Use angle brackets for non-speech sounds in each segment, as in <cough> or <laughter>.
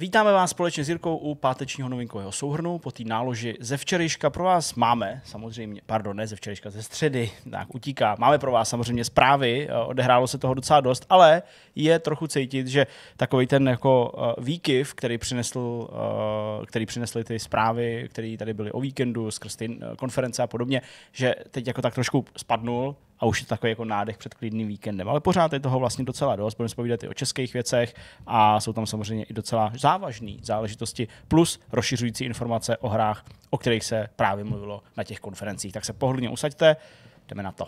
Vítáme vás společně s Jirkou u pátečního novinkového souhrnu. Po té náloži ze včerejška pro vás máme, samozřejmě, pardon, ne ze včerejška, ze středy, tak utíká. Máme pro vás samozřejmě zprávy, eh, odehrálo se toho docela dost, ale je trochu cítit, že takový ten jako eh, výkyv, který, přinesl, eh, který přinesly ty zprávy, které tady byly o víkendu, skrz ty konference a podobně, že teď jako tak trošku spadnul, a už je to takový jako nádech před klidným víkendem. Ale pořád je toho vlastně docela dost, budeme povídat i o českých věcech a jsou tam samozřejmě i docela závažné záležitosti, plus rozšiřující informace o hrách, o kterých se právě mluvilo na těch konferencích. Tak se pohodlně usaďte, jdeme na to.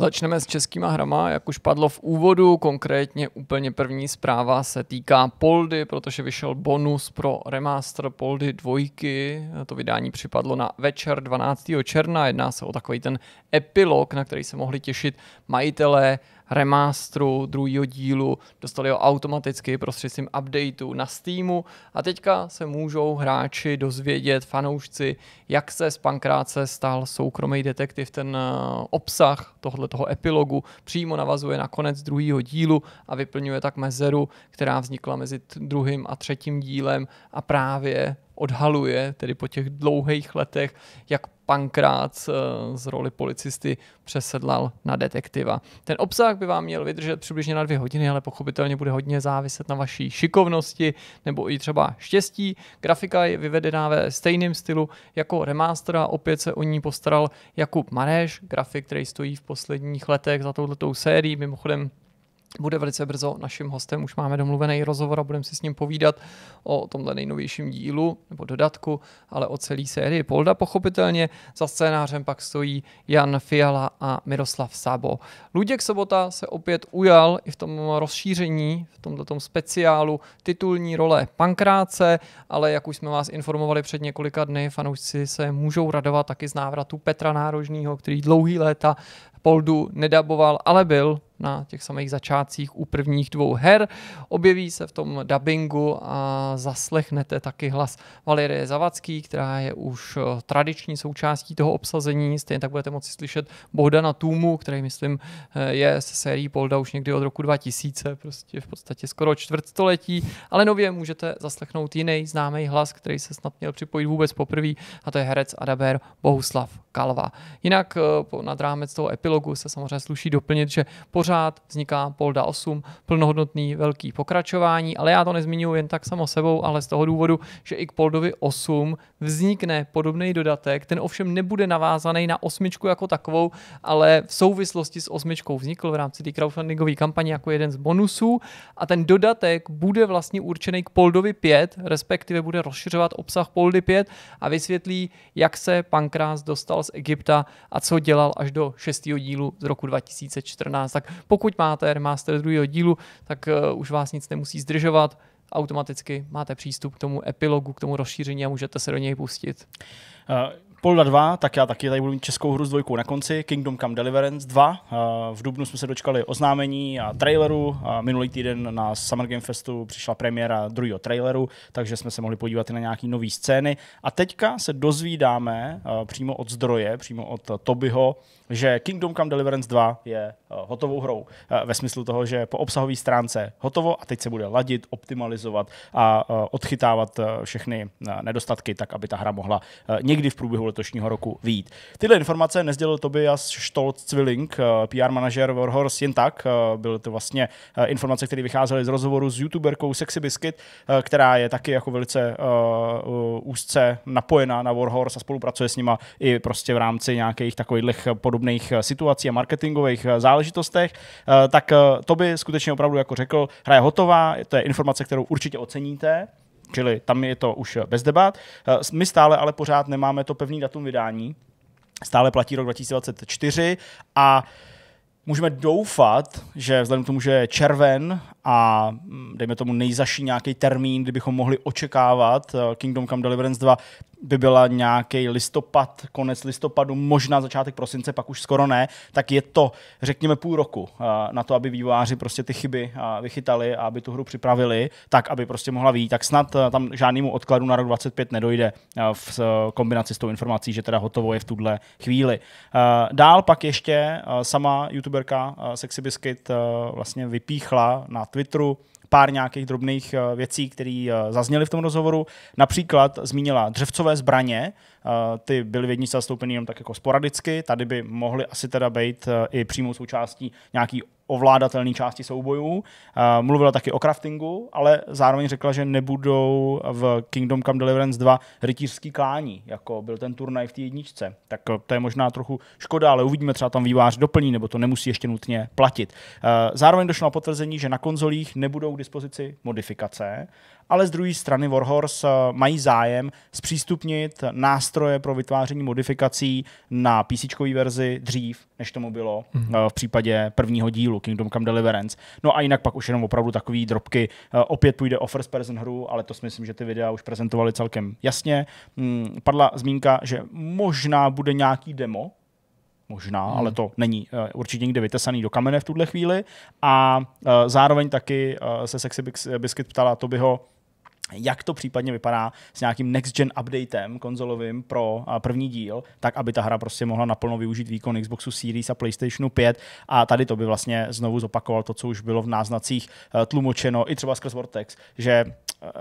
Začneme s českýma hrama, jak už padlo v úvodu, konkrétně úplně první zpráva se týká Poldy, protože vyšel bonus pro remaster Poldy dvojky, to vydání připadlo na večer 12. června, jedná se o takový ten epilog, na který se mohli těšit majitelé remástru druhého dílu, dostali ho automaticky prostřednictvím updateu na Steamu a teďka se můžou hráči dozvědět, fanoušci, jak se z Pankráce stal soukromý detektiv. Ten eh, obsah tohle toho epilogu přímo navazuje na konec druhého dílu a vyplňuje tak mezeru, která vznikla mezi druhým a třetím dílem a právě odhaluje, tedy po těch dlouhých letech, jak Pankrát z, eh, z roli policisty přesedlal na detektiva. Ten obsah by vám měl vydržet přibližně na dvě hodiny, ale pochopitelně bude hodně záviset na vaší šikovnosti nebo i třeba štěstí. Grafika je vyvedená ve stejném stylu jako remaster a opět se o ní postaral Jakub Mareš, grafik, který stojí v posledních letech za touhletou sérií. Mimochodem bude velice brzo naším hostem. Už máme domluvený rozhovor a budeme si s ním povídat o tomhle nejnovějším dílu nebo dodatku, ale o celé sérii Polda. Pochopitelně za scénářem pak stojí Jan Fiala a Miroslav Sabo. Luděk Sobota se opět ujal i v tom rozšíření, v tomto speciálu titulní role Pankráce, ale jak už jsme vás informovali před několika dny, fanoušci se můžou radovat taky z návratu Petra Nárožního, který dlouhý léta Poldu nedaboval, ale byl na těch samých začátcích u prvních dvou her. Objeví se v tom dubbingu a zaslechnete taky hlas Valerie Zavacký, která je už eh, tradiční součástí toho obsazení. Stejně tak budete moci slyšet Bohdana Tůmu, který, myslím, eh, je se sérií Polda už někdy od roku 2000, prostě v podstatě skoro čtvrtstoletí, ale nově můžete zaslechnout jiný známý hlas, který se snad měl připojit vůbec poprvé, a to je herec a dabér Bohuslav Kalva. Jinak eh, nad rámec toho epilogu epilogu se samozřejmě sluší doplnit, že pořád vzniká Polda 8, plnohodnotný velký pokračování, ale já to nezmiňuji jen tak samo sebou, ale z toho důvodu, že i k Poldovi 8 vznikne podobný dodatek, ten ovšem nebude navázaný na osmičku jako takovou, ale v souvislosti s osmičkou vznikl v rámci té crowdfundingové kampaně jako jeden z bonusů a ten dodatek bude vlastně určený k Poldovi 5, respektive bude rozšiřovat obsah Poldy 5 a vysvětlí, jak se Pankrás dostal z Egypta a co dělal až do 6 druhého dílu z roku 2014. Tak pokud máte remaster druhého dílu, tak eh, už vás nic nemusí zdržovat automaticky máte přístup k tomu epilogu, k tomu rozšíření a můžete se do něj pustit. Uh. Polda 2, tak já taky tady budu mít českou hru s dvojkou na konci, Kingdom Come Deliverance 2. Eh, v Dubnu jsme se dočkali oznámení a traileru. Minulý týden na Summer Game Festu přišla premiéra druhého traileru, takže jsme se mohli podívat i na nějaké nové scény. A teďka se dozvídáme eh, přímo od zdroje, přímo od Tobyho, že Kingdom Come Deliverance 2 je eh, hotovou hrou. Ve smyslu toho, že po obsahové stránce hotovo a teď se bude ladit, optimalizovat a odchytávat všechny nedostatky, tak aby ta hra mohla někdy v průběhu letošního roku výjít. Tyhle informace nezdělil Tobias Stolz Zwilling, eh, PR manažer Warhorse, jen tak. Eh, byly to vlastně eh, informace, které vycházely z rozhovoru s youtuberkou Sexy Biscuit, která je taky jako velice úzce napojená na Warhorse a spolupracuje s nima i prostě v rámci nějakých takových podobných situací a marketingových záležitostech. Tak to by skutečně opravdu, jako řekl, hra je hotová, to je informace, kterou určitě oceníte. Čili tam je to už bez debat. Eh, my stále ale pořád nemáme to pevný datum vydání. Stále platí rok 2024 a Můžeme doufat, že vzhledem k tomu, že je červen a mm, dejme tomu nejzaší nějaký termín, kdybychom mohli očekávat eh, Kingdom Come Deliverance 2, by byla nějaký listopad, konec listopadu, možná začátek prosince, pak už skoro ne, tak je to, řekněme, půl roku eh, na to, aby vývojáři prostě ty chyby eh, vychytali a aby tu hru připravili, tak aby prostě mohla výjít. Tak snad tam žádnému odkladu na rok 25 nedojde v kombinaci s tou informací, že teda hotovo je v tuhle chvíli. Dál pak ještě sama YouTube youtuberka eh, Sexy Biscuit eh, vlastně vypíchla na Twitteru pár nějakých drobných eh, věcí, které zazněly v tom rozhovoru. Například zmínila dřevcové zbraně, ty byly v jedničce zastoupeny jenom tak jako sporadicky, tady by mohly asi teda být e, i přímou součástí nějaký ovládatelné části soubojů. Mluvila taky o craftingu, ale zároveň řekla, že nebudou v Kingdom Come Deliverance 2 rytířský klání, jako byl ten turnaj v té jedničce. Tak e, to je možná trochu škoda, ale uvidíme, třeba tam vývář doplní, nebo to nemusí ještě nutně platit. E, zároveň došlo na potvrzení, že na konzolích nebudou k dispozici modifikace, ale z druhé strany Warhorse eh, mají zájem zpřístupnit nástroje pro vytváření modifikací na PC verzi dřív, než tomu bylo mm-hmm. v případě prvního dílu Kingdom Come Deliverance. No a jinak pak už jenom opravdu takový drobky. Eh, opět půjde o first person hru, ale to si myslím, že ty videa už prezentovali celkem jasně. Mm, padla zmínka, že možná bude nějaký demo, možná, hmm. ale to není uh, určitě nikde vytesaný do kamene v tuhle chvíli. A uh, zároveň taky uh, se Sexy Biscuit ptala to Tobyho, jak to případně vypadá s nějakým next-gen updatem konzolovým pro první díl, tak aby ta hra prostě mohla naplno využít výkon Xboxu Series a PlayStationu 5 a tady to by vlastně znovu zopakoval to, co už bylo v náznacích e, tlumočeno i třeba skrz Vortex, že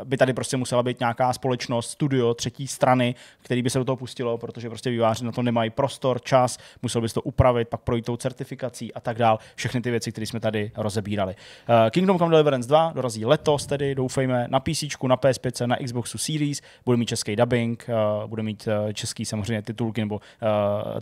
by tady prostě musela být nějaká společnost, studio, třetí strany, který by se do toho pustilo, protože prostě výváři na to nemají prostor, čas, musel bys to upravit, pak projít tou certifikací a tak dál. Všechny ty věci, které jsme tady rozebírali. Eh, Kingdom Come Deliverance 2 dorazí letos, tedy doufejme na PC, na PS5, na Xboxu Series, bude mít český dubbing, eh, bude mít eh, český samozřejmě titulky, nebo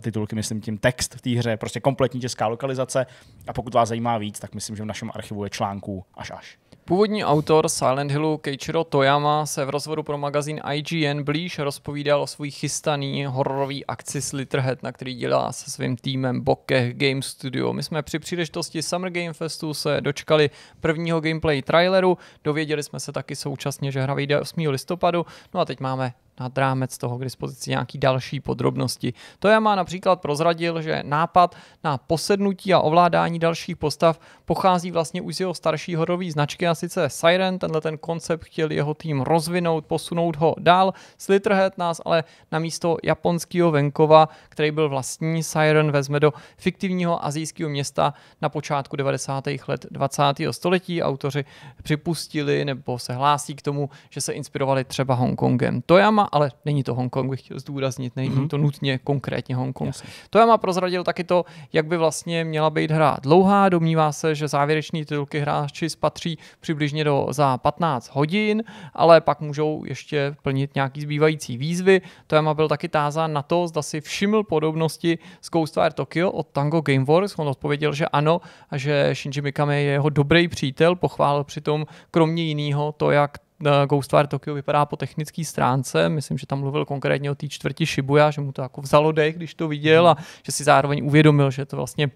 titulky, myslím tím text v té hře, prostě kompletní česká lokalizace. A pokud vás zajímá víc, tak myslím, že v našem archivu je článků až až. Původní autor Silent Hillu Keichiro Toyama se v rozvodu pro magazín IGN blíž rozpovídal o svůj chystaný hororový akci Slitterhead, na který dělá se svým týmem Bokeh Game Studio. My jsme při příležitosti Summer Game Festu se dočkali prvního gameplay traileru, dověděli jsme se taky současně, že hra vyjde 8. listopadu, no a teď máme nad rámec toho k dispozici nějaký další podrobnosti. To já má například prozradil, že nápad na posednutí a ovládání dalších postav pochází vlastně už z jeho starší horový značky a sice Siren, tenhle ten koncept chtěl jeho tým rozvinout, posunout ho dál. Slitterhead nás ale na místo japonského venkova, který byl vlastní Siren, vezme do fiktivního azijského města na počátku 90. let 20. století. Autoři připustili nebo se hlásí k tomu, že se inspirovali třeba Hongkongem. To já má ale není to Hongkong, bych chtěl zdůraznit, není mm-hmm. to nutně konkrétně Hongkong. Jasně. To já má prozradil taky to, jak by vlastně měla být hra dlouhá. Domnívá se, že závěrečný titulky hráči spatří přibližně do za 15 hodin, ale pak můžou ještě plnit nějaký zbývající výzvy. To já má byl taky tázán na to, zda si všiml podobnosti s Ghostwire Tokyo od Tango Gameworks. On odpověděl, že ano a že Shinji Mikami je jeho dobrý přítel. Pochválil přitom kromě jiného to, jak Eh, War Tokyo vypadá po technické stránce. Myslím, že tam mluvil konkrétně o té čtvrti Shibuya, že mu to jako vzalo dech, když to viděl mhm. a že si zároveň uvědomil, že to vlastně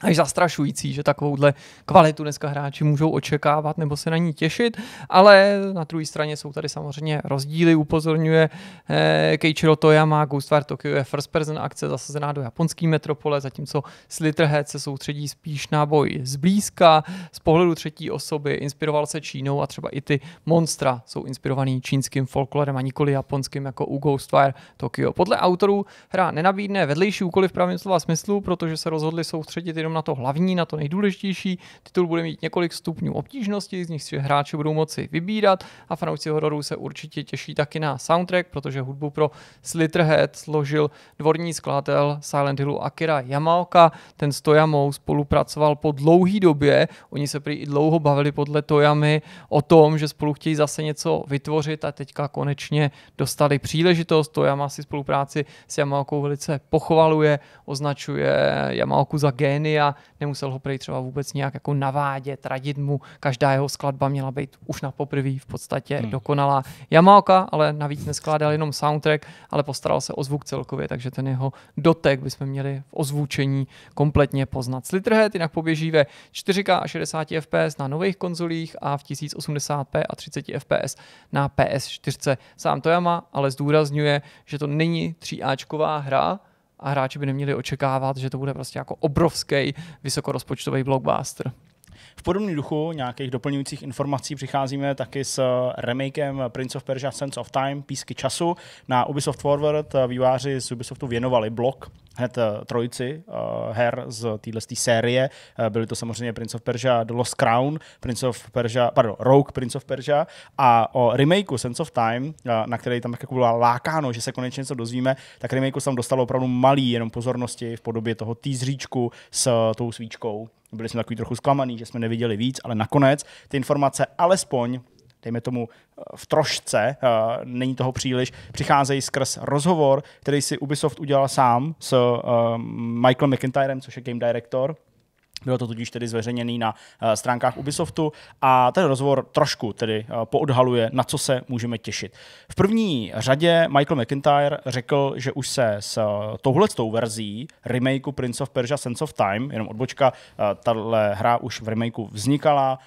až zastrašující, že takovouhle kvalitu dneska hráči můžou očekávat nebo se na ní těšit, ale na druhé straně jsou tady samozřejmě rozdíly, upozorňuje eh, Keichiro Toyama, Ghostwire Tokyo je first person akce zasazená do japonské metropole, zatímco Slitterhead se soustředí spíš na boj zblízka, z pohledu třetí osoby, inspiroval se Čínou a třeba i ty monstra jsou inspirovaný čínským folklorem a nikoli japonským jako u Ghostwire Tokyo. Podle autorů hra nenabídne vedlejší úkoly v pravém slova smyslu, protože se rozhodli soustředit jenom na to hlavní, na to nejdůležitější. Titul bude mít několik stupňů obtížnosti, z nich si hráči budou moci vybírat a fanoušci hororu se určitě těší taky na soundtrack, protože hudbu pro Slitterhead složil dvorní skladatel Silent Hillu Akira Yamaoka. Ten s Toyamou spolupracoval po dlouhý době. Oni se prý i dlouho bavili podle Toyamy o tom, že spolu chtějí zase něco vytvořit a teďka konečně dostali příležitost. Toyama si spolupráci s Yamaokou velice pochvaluje, označuje Yamaoku za gény a nemusel ho prej třeba vůbec nějak jako navádět, radit mu. Každá jeho skladba měla být už na poprvé v podstatě hmm. dokonalá. Yamaoka ale navíc neskládal jenom soundtrack, ale postaral se o zvuk celkově, takže ten jeho dotek bychom měli v ozvučení kompletně poznat. Slitterhead jinak poběží ve 4K a 60 fps na nových konzolích a v 1080p a 30 fps na PS4. Sám to Toyama ale zdůrazňuje, že to není 3Ačková hra, a hráči by neměli očekávat, že to bude prostě jako obrovský vysokorozpočtový blockbuster. V podobném duchu nějakých doplňujících informací přicházíme taky s remakem Prince of Persia Sense of Time, Písky času. Na Ubisoft Forward výváři z Ubisoftu věnovali blok hned eh, trojici uh, her z téhle série. Uh, eh, byly to samozřejmě Prince of Persia The Lost Crown, Prince of Persia, pardon, Rogue Prince of Persia a o remakeu Sense of Time, uh, na který tam jako bylo lákáno, že se konečně něco dozvíme, tak remakeu se tam dostalo opravdu malý jenom pozornosti v podobě toho týzříčku s tou svíčkou byli jsme takový trochu zklamaný, že jsme neviděli víc, ale nakonec ty informace alespoň dejme tomu eh, v trošce, eh, není toho příliš, přicházejí skrz rozhovor, který si Ubisoft udělal sám s eh, Michael McIntyrem, což je game director bylo to tudíž tedy zveřejněné na eh, stránkách Ubisoftu a ten rozhovor trošku tedy eh, poodhaluje, na co se můžeme těšit. V první řadě Michael McIntyre řekl, že už se s eh, touhletou verzí remakeu Prince of Persia Sense of Time, jenom odbočka, tahle hra už v remakeu vznikala,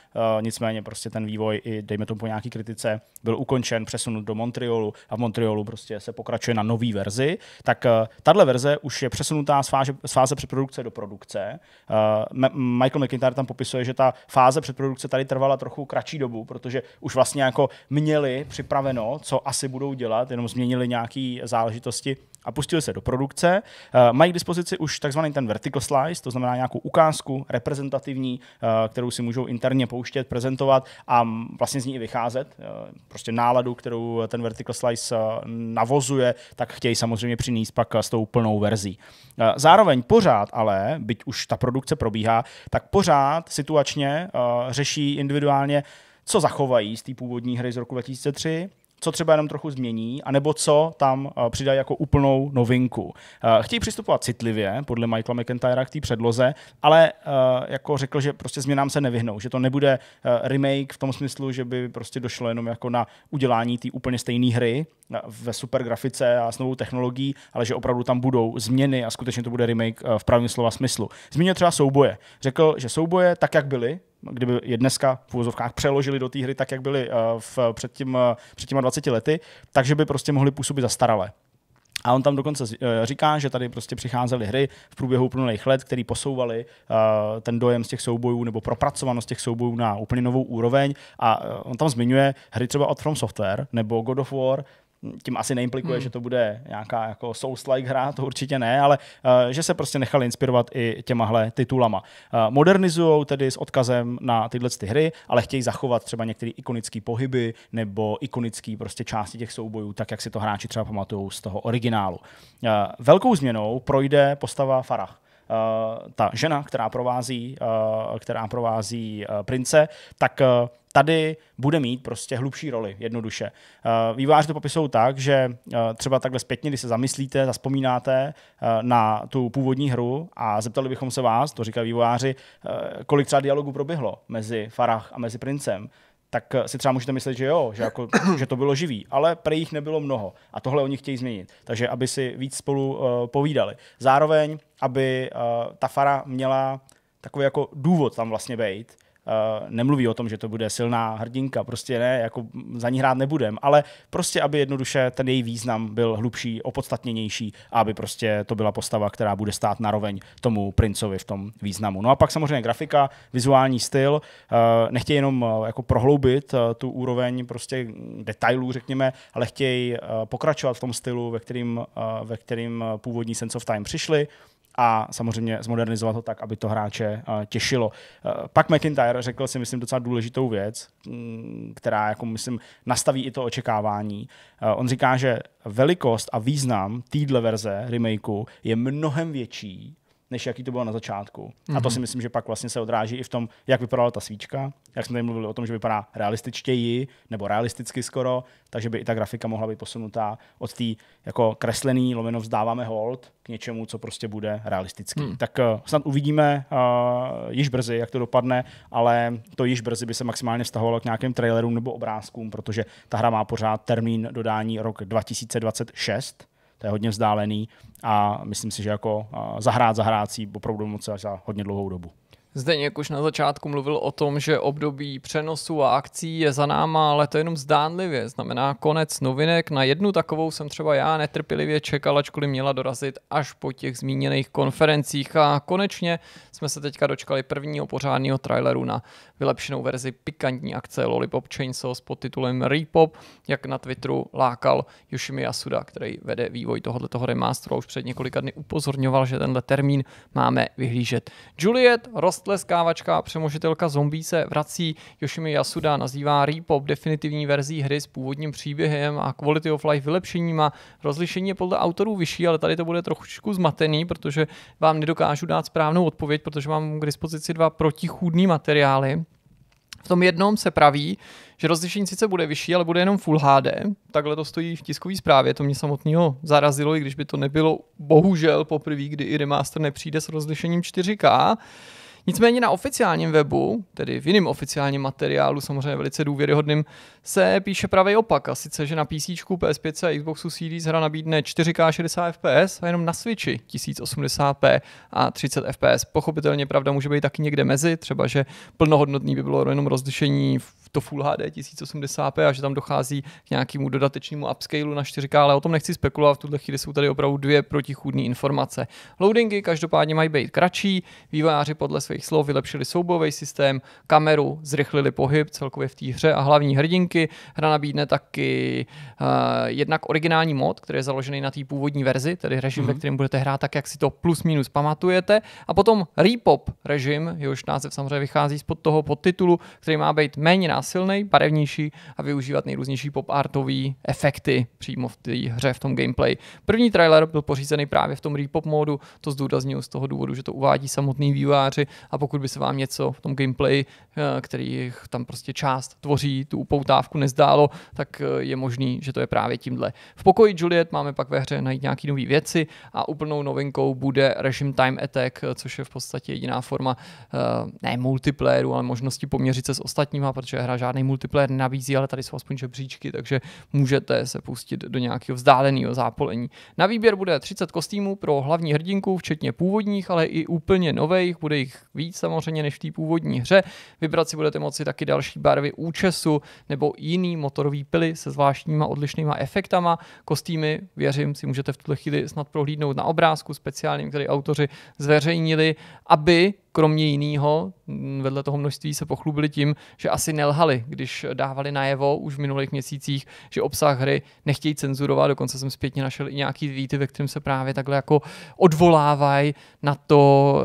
nicméně prostě ten vývoj i dejme tomu po nějaký kritice byl ukončen, přesunut do Montrealu a v Montrealu prostě se pokračuje na nový verzi, tak tahle verze už je přesunutá z fáze, z fáze předprodukce do produkce. Michael McIntyre tam popisuje, že ta fáze předprodukce tady trvala trochu kratší dobu, protože už vlastně jako měli připraveno, co asi budou dělat, jenom změnili nějaké záležitosti a pustili se do produkce. Eh, mají k dispozici už takzvaný ten vertical slice, to znamená nějakou ukázku reprezentativní, eh, kterou si můžou interně pouštět, prezentovat a vlastně z ní i vycházet. Eh, prostě náladu, kterou ten vertical slice navozuje, tak chtějí samozřejmě přinést pak s tou plnou verzí. Zároveň pořád ale, byť už ta produkce probíhá, tak pořád situačně řeší individuálně co zachovají z té původní hry z roku 2003, co třeba jenom trochu změní, anebo co tam eh, přidají jako úplnou novinku. Eh, chtějí přistupovat citlivě, podle Michaela McIntyra, k té předloze, ale eh, jako řekl, že prostě změnám se nevyhnou, že to nebude remake v tom smyslu, že by prostě došlo jenom jako na udělání té úplně stejné hry ve super grafice a s novou technologií, ale že opravdu tam budou změny a skutečně to bude remake v pravém slova smyslu. Zmínil třeba souboje. Řekl, že souboje, tak jak byly kdyby je dneska v úvozovkách přeložili do té hry tak, jak byly eh, v, před, tím, eh, před těma 20 lety, takže by prostě mohli působit za staralé. A on tam dokonce eh, říká, že tady prostě přicházely hry v průběhu uplynulých let, které posouvaly ten dojem z těch soubojů nebo propracovanost těch soubojů na úplně novou úroveň. A on tam zmiňuje hry třeba od From Software nebo God of War, tím asi neimplikuje, hmm. že to bude nějaká jako Souls-like hra, to určitě ne, ale uh, že se prostě nechali inspirovat i těmahle titulama. Uh, modernizují tedy s odkazem na tyhle ty hry, ale chtějí zachovat třeba některé ikonické pohyby nebo ikonické prostě části těch soubojů, tak jak si to hráči třeba pamatují z toho originálu. Uh, velkou změnou projde postava Farah Eh, ta žena, která provází, eh, která provází eh, prince, tak tady bude mít prostě hlubší roli, jednoduše. Výváři to popisují tak, že třeba takhle zpětně, když se zamyslíte, zaspomínáte na tu původní hru a zeptali bychom se vás, to říkají výváři, kolik třeba dialogů proběhlo mezi Farah a mezi princem, tak eh, si třeba můžete myslet, že jo, že, jako, že to bylo živý, ale pro jich nebylo mnoho a tohle oni chtějí změnit, takže aby si víc spolu uh, povídali. Zároveň, aby uh, ta fara měla takový jako důvod tam vlastně být, Eh, nemluví o tom, že to bude silná hrdinka, prostě ne, jako za ní hrát nebudem, ale prostě, aby jednoduše ten její význam byl hlubší, opodstatněnější aby prostě to byla postava, která bude stát naroveň tomu princovi v tom významu. No a pak samozřejmě grafika, vizuální styl, eh, nechtějí jenom eh, jako prohloubit tu úroveň prostě detailů, řekněme, ale chtějí pokračovat v tom stylu, ve kterým, ve kterým původní Sense of Time přišli, a samozřejmě zmodernizovat ho tak, aby to hráče eh, těšilo. Eh, pak McIntyre řekl si, myslím, docela důležitou věc, mm, která, jako myslím, nastaví i to očekávání. Eh, on říká, že velikost a význam téhle verze remakeu je mnohem větší, než jaký to bylo na začátku. Mm-hmm. A to mhm. si myslím, že pak vlastně se odráží i v tom, jak vypadala ta svíčka, jak jsme tady mluvili o tom, že vypadá realističtěji, nebo realisticky skoro, takže by i ta grafika mohla být posunutá od té jako kreslený lomeno vzdáváme hold k něčemu, co prostě bude realistický. Mm. Tak uh, snad uvidíme uh, již brzy, jak to dopadne, ale to již brzy by se maximálně vztahovalo k nějakým trailerům nebo obrázkům, protože ta hra má pořád termín dodání rok 2026, to je hodně vzdálený a myslím si, že jako zahrát zahrácí opravdu moc až za hodně dlouhou dobu. Zdeněk už na začátku mluvil o tom, že období přenosu a akcí je za náma, ale to jenom zdánlivě. Znamená konec novinek. Na jednu takovou jsem třeba já netrpělivě čekal, ačkoliv měla dorazit až po těch zmíněných konferencích. A konečně jsme se teďka dočkali prvního pořádného traileru na vylepšenou verzi pikantní akce Lollipop Chainsaw s podtitulem Repop, jak na Twitteru lákal Yoshimi Yasuda, který vede vývoj tohoto remasteru. Už před několika dny upozorňoval, že tenhle termín máme vyhlížet. Juliet rost Pottleskávačka a přemožitelka zombí se vrací. Yoshimi Yasuda nazývá Repop definitivní verzí hry s původním příběhem a quality of life vylepšením a rozlišení je podle autorů vyšší, ale tady to bude trochu zmatený, protože vám nedokážu dát správnou odpověď, protože mám k dispozici dva protichůdný materiály. V tom jednom se praví, že rozlišení sice bude vyšší, ale bude jenom Full HD. Takhle to stojí v tiskové zprávě, to mě samotného zarazilo, i když by to nebylo bohužel poprvé, kdy i remaster nepřijde s rozlišením 4K. Nicméně na oficiálním webu, tedy v jiném oficiálním materiálu, samozřejmě velice důvěryhodným, se píše pravý opak. A sice, že na PC, PS5 a Xboxu Series hra nabídne 4K 60 FPS a jenom na Switchi 1080p a 30 FPS. Pochopitelně pravda může být taky někde mezi, třeba že plnohodnotný by bylo jenom rozlišení v to Full HD 1080p a že tam dochází k nějakému dodatečnému upscalu na 4K, ale o tom nechci spekulovat, v tuhle chvíli jsou tady opravdu dvě protichůdné informace. Loadingy každopádně mají být kratší, vývojáři podle svých slov vylepšili soubový systém, kameru, zrychlili pohyb celkově v té hře a hlavní hrdinky. Hra nabídne taky uh, jednak originální mod, který je založený na té původní verzi, tedy režim, mm-hmm. ve mhm. kterém budete hrát tak, jak si to plus minus pamatujete, a potom repop režim, jehož název samozřejmě vychází spod toho podtitulu, který má být méně násilný, barevnější a využívat nejrůznější pop artové efekty přímo v té hře, v tom gameplay. První trailer byl pořízený právě v tom repop módu, to zdůraznil z toho důvodu, že to uvádí samotný výváři a pokud by se vám něco v tom gameplay, eh, který tam prostě část tvoří, tu upoutávku nezdálo, tak eh, je možný, že to je právě tímhle. V pokoji Juliet máme pak ve hře najít nějaké nové věci a úplnou novinkou bude režim Time Attack, eh, což je v podstatě jediná forma ne multiplayeru, ale možnosti poměřit se s ostatníma, protože hra žádný multiplayer nabízí, ale tady jsou aspoň žebříčky, takže můžete se pustit do nějakého vzdáleného zápolení. Na výběr bude 30 kostýmů pro hlavní hrdinku, včetně původních, ale i úplně nových, bude jich víc samozřejmě než v té původní hře. Vybrat si budete moci taky další barvy účesu nebo jiný motorový pily se zvláštníma odlišnýma efektama. Kostýmy, věřím, si můžete v tuhle chvíli snad prohlídnout na obrázku speciálním, který autoři zveřejnili, aby kromě jiného, mm, vedle toho množství se pochlubili tím, že asi nelhali, když dávali najevo už v minulých měsících, že obsah hry nechtějí cenzurovat. Dokonce jsem zpětně našel i nějaký výty, ve kterém se právě takhle jako odvolávají na to,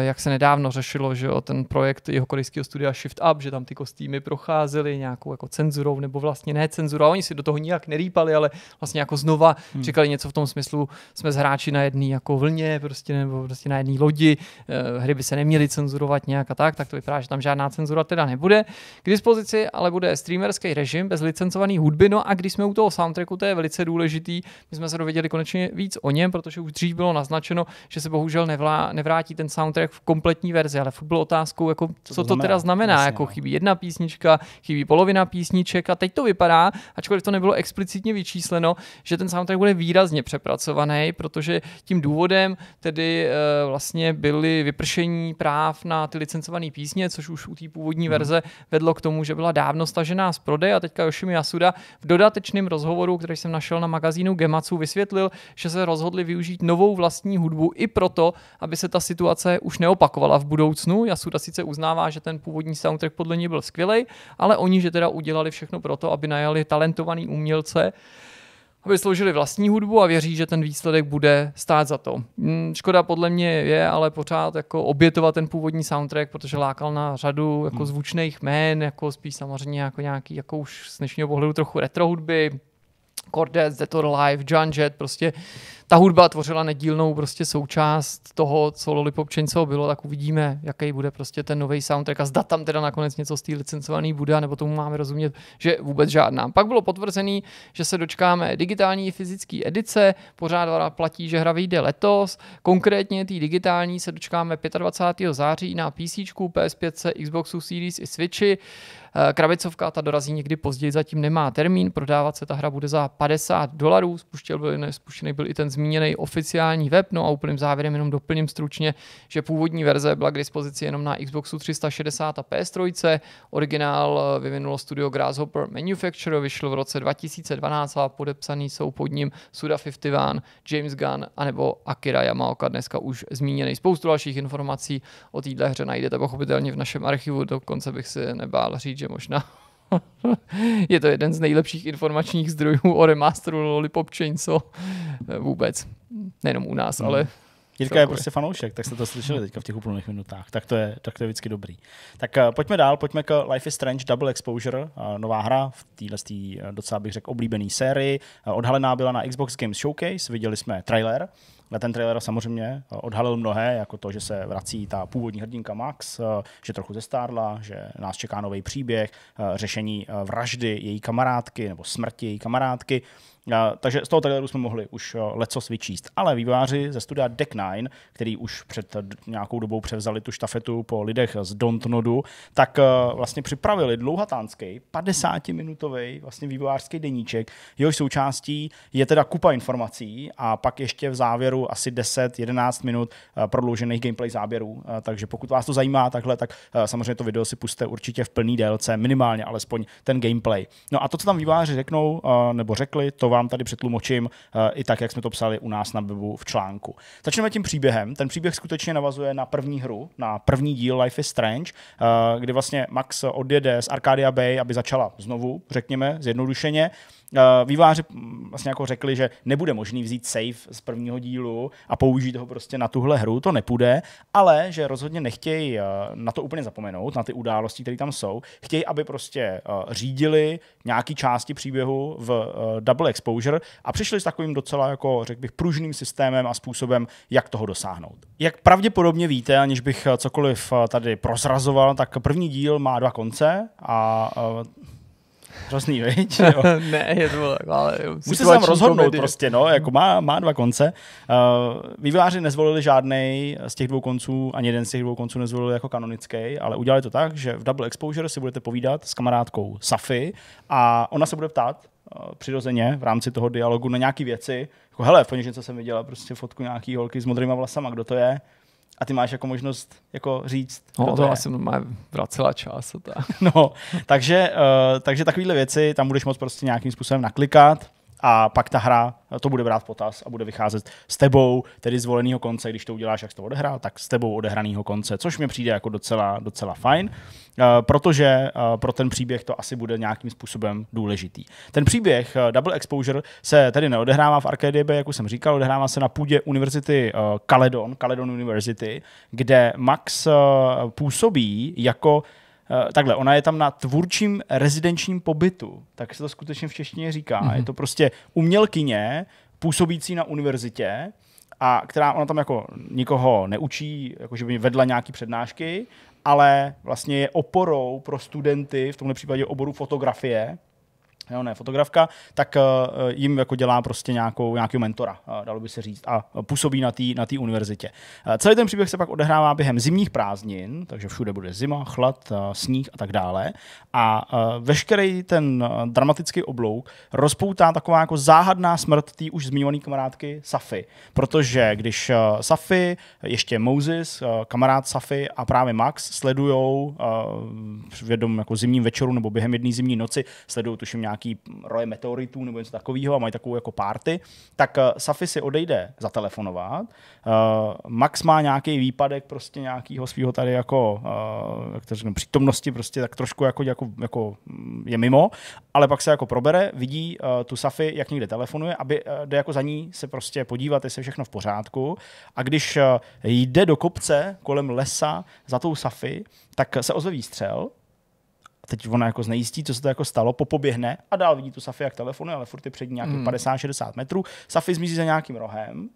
eh, jak se nedávno řešilo, že jo, ten projekt jeho korejského studia Shift Up, že tam ty kostýmy procházely nějakou jako cenzurou nebo vlastně ne cenzurou. Oni si do toho nijak nerýpali, ale vlastně jako znova hmm. říkali něco v tom smyslu, jsme s hráči na jedné jako vlně, prostě nebo prostě na jedné lodi, eh, hry by se neměly neměli cenzurovat nějak a tak, tak to vypadá, že tam žádná cenzura teda nebude. K dispozici ale bude streamerský režim bez licencovaný hudby, no a když jsme u toho soundtracku, to je velice důležitý, my jsme se dověděli konečně víc o něm, protože už dřív bylo naznačeno, že se bohužel nevlá, nevrátí ten soundtrack v kompletní verzi, ale bylo otázkou, jako, co, co to, znamená? teda znamená, Jasně, jako no. chybí jedna písnička, chybí polovina písniček a teď to vypadá, ačkoliv to nebylo explicitně vyčísleno, že ten soundtrack bude výrazně přepracovaný, protože tím důvodem tedy e, vlastně byly vypršení práv na ty licencované písně, což už u té původní hmm. verze vedlo k tomu, že byla dávno stažená z prodeje a teďka Yoshimi Yasuda v dodatečném rozhovoru, který jsem našel na magazínu Gematsu, vysvětlil, že se rozhodli využít novou vlastní hudbu i proto, aby se ta situace už neopakovala v budoucnu. Yasuda sice uznává, že ten původní soundtrack podle ní byl skvělý, ale oni, že teda udělali všechno proto, aby najali talentovaný umělce, aby sloužili vlastní hudbu a věří, že ten výsledek bude stát za to. Mm, škoda podle mě je ale pořád jako obětovat ten původní soundtrack, protože lákal na řadu jako hmm. zvučných jmén, jako spíš samozřejmě jako nějaký, jako už z dnešního pohledu trochu retro hudby, Cordes, Dead or Alive, John Jett, prostě ta hudba tvořila nedílnou prostě součást toho, co Lollipop Chainsaw bylo, tak uvidíme, jaký bude prostě ten nový soundtrack a zda tam teda nakonec něco z té licencovaný bude, nebo tomu máme rozumět, že vůbec žádná. Pak bylo potvrzený, že se dočkáme digitální i fyzické edice, pořád platí, že hra vyjde letos, konkrétně té digitální se dočkáme 25. září na PC, PS5, Xboxu Series i Switchi. Eh, krabicovka ta dorazí někdy později, zatím nemá termín, prodávat se ta hra bude za 50 dolarů, spuštěný byl, ne, spuštěný byl i ten zmíněný oficiální web. No a úplným závěrem jenom doplním stručně, že původní verze byla k dispozici jenom na Xboxu 360 a PS3. Originál eh, vyvinulo studio Grasshopper Manufacturer. vyšlo v roce 2012 a podepsaný jsou pod ním Suda 51, James Gunn anebo Akira Yamaoka, dneska už zmíněný. Spoustu dalších informací o této hře najdete pochopitelně v našem archivu, dokonce bych si nebál říct, že možná <laughs> je to jeden z nejlepších informačních zdrojů o remasteru Lollipop Chainsaw eh, vůbec. Nejenom u nás, no. ale Jirka je prostě fanoušek, tak jste to slyšeli teďka v těch úplných minutách. Tak to, je, tak to je vždycky dobrý. Tak uh, pojďme dál, pojďme k Life is Strange Double Exposure, uh, nová hra v téhle tý, uh, eh, docela bych řekl oblíbený sérii. Uh, odhalená byla na Xbox Games Showcase, viděli jsme trailer. Na ten trailer samozřejmě odhalil mnohé, jako to, že se vrací ta původní hrdinka Max, že trochu zestárla, že nás čeká nový příběh, řešení vraždy její kamarádky nebo smrti její kamarádky takže z toho traileru jsme mohli už eh, leco vyčíst. Ale výváři ze studia Deck Nine, který už před eh, nějakou dobou převzali tu štafetu po lidech z Dontnodu, tak eh, vlastně připravili dlouhatánský 50-minutový vlastně vývojářský deníček. Jehož součástí je teda kupa informací a pak ještě v závěru asi 10-11 minut prodloužených gameplay záběrů. Takže pokud vás to zajímá takhle, tak samozřejmě to video si puste určitě v plný délce, minimálně alespoň ten gameplay. No a to, co tam výváři řeknou nebo řekli, to vám vám tady přetlumočím eh, i tak, jak jsme to psali u nás na webu v článku. Začneme tím příběhem. Ten příběh skutečně navazuje na první hru, na první díl Life is Strange, eh, kdy vlastně Max odjede z Arcadia Bay, aby začala znovu, řekněme, zjednodušeně. Eh, výváři mm, vlastně jako řekli, že nebude možný vzít save z prvního dílu a použít ho prostě na tuhle hru, to nepůjde, ale že rozhodně nechtějí eh, na to úplně zapomenout, na ty události, které tam jsou. Chtějí, aby prostě eh, řídili nějaký části příběhu v Double Exposure a přišli s takovým docela, jako řekl bych, pružným systémem a způsobem, jak toho dosáhnout. Jak pravděpodobně víte, aniž bych cokoliv tady prozrazoval, tak první díl má dva konce a Hrozný, veď? <laughs> ne, je to ale Musí se sám rozhodnout komedie. prostě, no, jako má, má dva konce. Uh, vývojáři nezvolili žádný z těch dvou konců, ani jeden z těch dvou konců nezvolili jako kanonický, ale udělali to tak, že v Double Exposure si budete povídat s kamarádkou Safi a ona se bude ptát uh, přirozeně v rámci toho dialogu na nějaké věci, jako hele, v něco jsem viděla prostě fotku nějaký holky s modrýma vlasama, kdo to je? a ty máš jako možnost jako říct. No, to, to asi má vracela čas. A tak. <laughs> no, takže, uh, takže takovéhle věci tam budeš moc prostě nějakým způsobem naklikat a pak ta hra to bude brát potaz a bude vycházet s tebou, tedy zvoleného konce, když to uděláš, jak jsi to odehrál, tak s tebou odehraného konce, což mi přijde jako docela, docela fajn, eh, protože eh, pro ten příběh to asi bude nějakým způsobem důležitý. Ten příběh eh, Double Exposure se tedy neodehrává v Arcadia jak už jsem říkal, odehrává se na půdě univerzity Caledon, Caledon University, kde Max působí jako Eh, takhle, ona je tam na tvůrčím rezidenčním pobytu, tak se to skutečně v češtině říká. Mm-hmm. Je to prostě umělkyně, působící na univerzitě, a která ona tam jako nikoho neučí, jako že by vedla nějaké přednášky, ale vlastně je oporou pro studenty, v tomhle případě oboru fotografie, jo, ne fotografka, tak eh, jim jako dělá prostě nějakou, nějakého mentora, eh, dalo by se říct, a působí na té na tý univerzitě. Eh, celý ten příběh se pak odehrává během zimních prázdnin, takže všude bude zima, chlad, sníh a tak dále. A veškerý ten dramatický oblouk rozpoutá taková jako záhadná smrt té už zmíněné kamarádky Safy. Protože když Safy, ještě Moses, kamarád Safy a právě Max sledujou v jednom jako zimním večeru nebo během jedné zimní noci sledují tuším nějaký nějaký roje meteoritů nebo něco takového a mají takovou jako párty, tak eh, Safi si odejde zatelefonovat. Eh, Max má nějaký výpadek prostě nějakého svého tady jako eh, jak to řeknu, přítomnosti prostě tak trošku jako, jako, jako mm, je mimo, ale pak se jako probere, vidí tu Safi, jak někde telefonuje, aby jde jako za ní se prostě podívat, jestli je všechno v pořádku. A když jde do kopce kolem lesa za tou Safi, tak se ozve výstřel teď ona jako znejistí, co se to jako stalo, popoběhne a dál vidí tu Safi, jak telefonuje, ale furt je před ní nějaký mm. 50-60 metrů. Safi zmizí za nějakým rohem,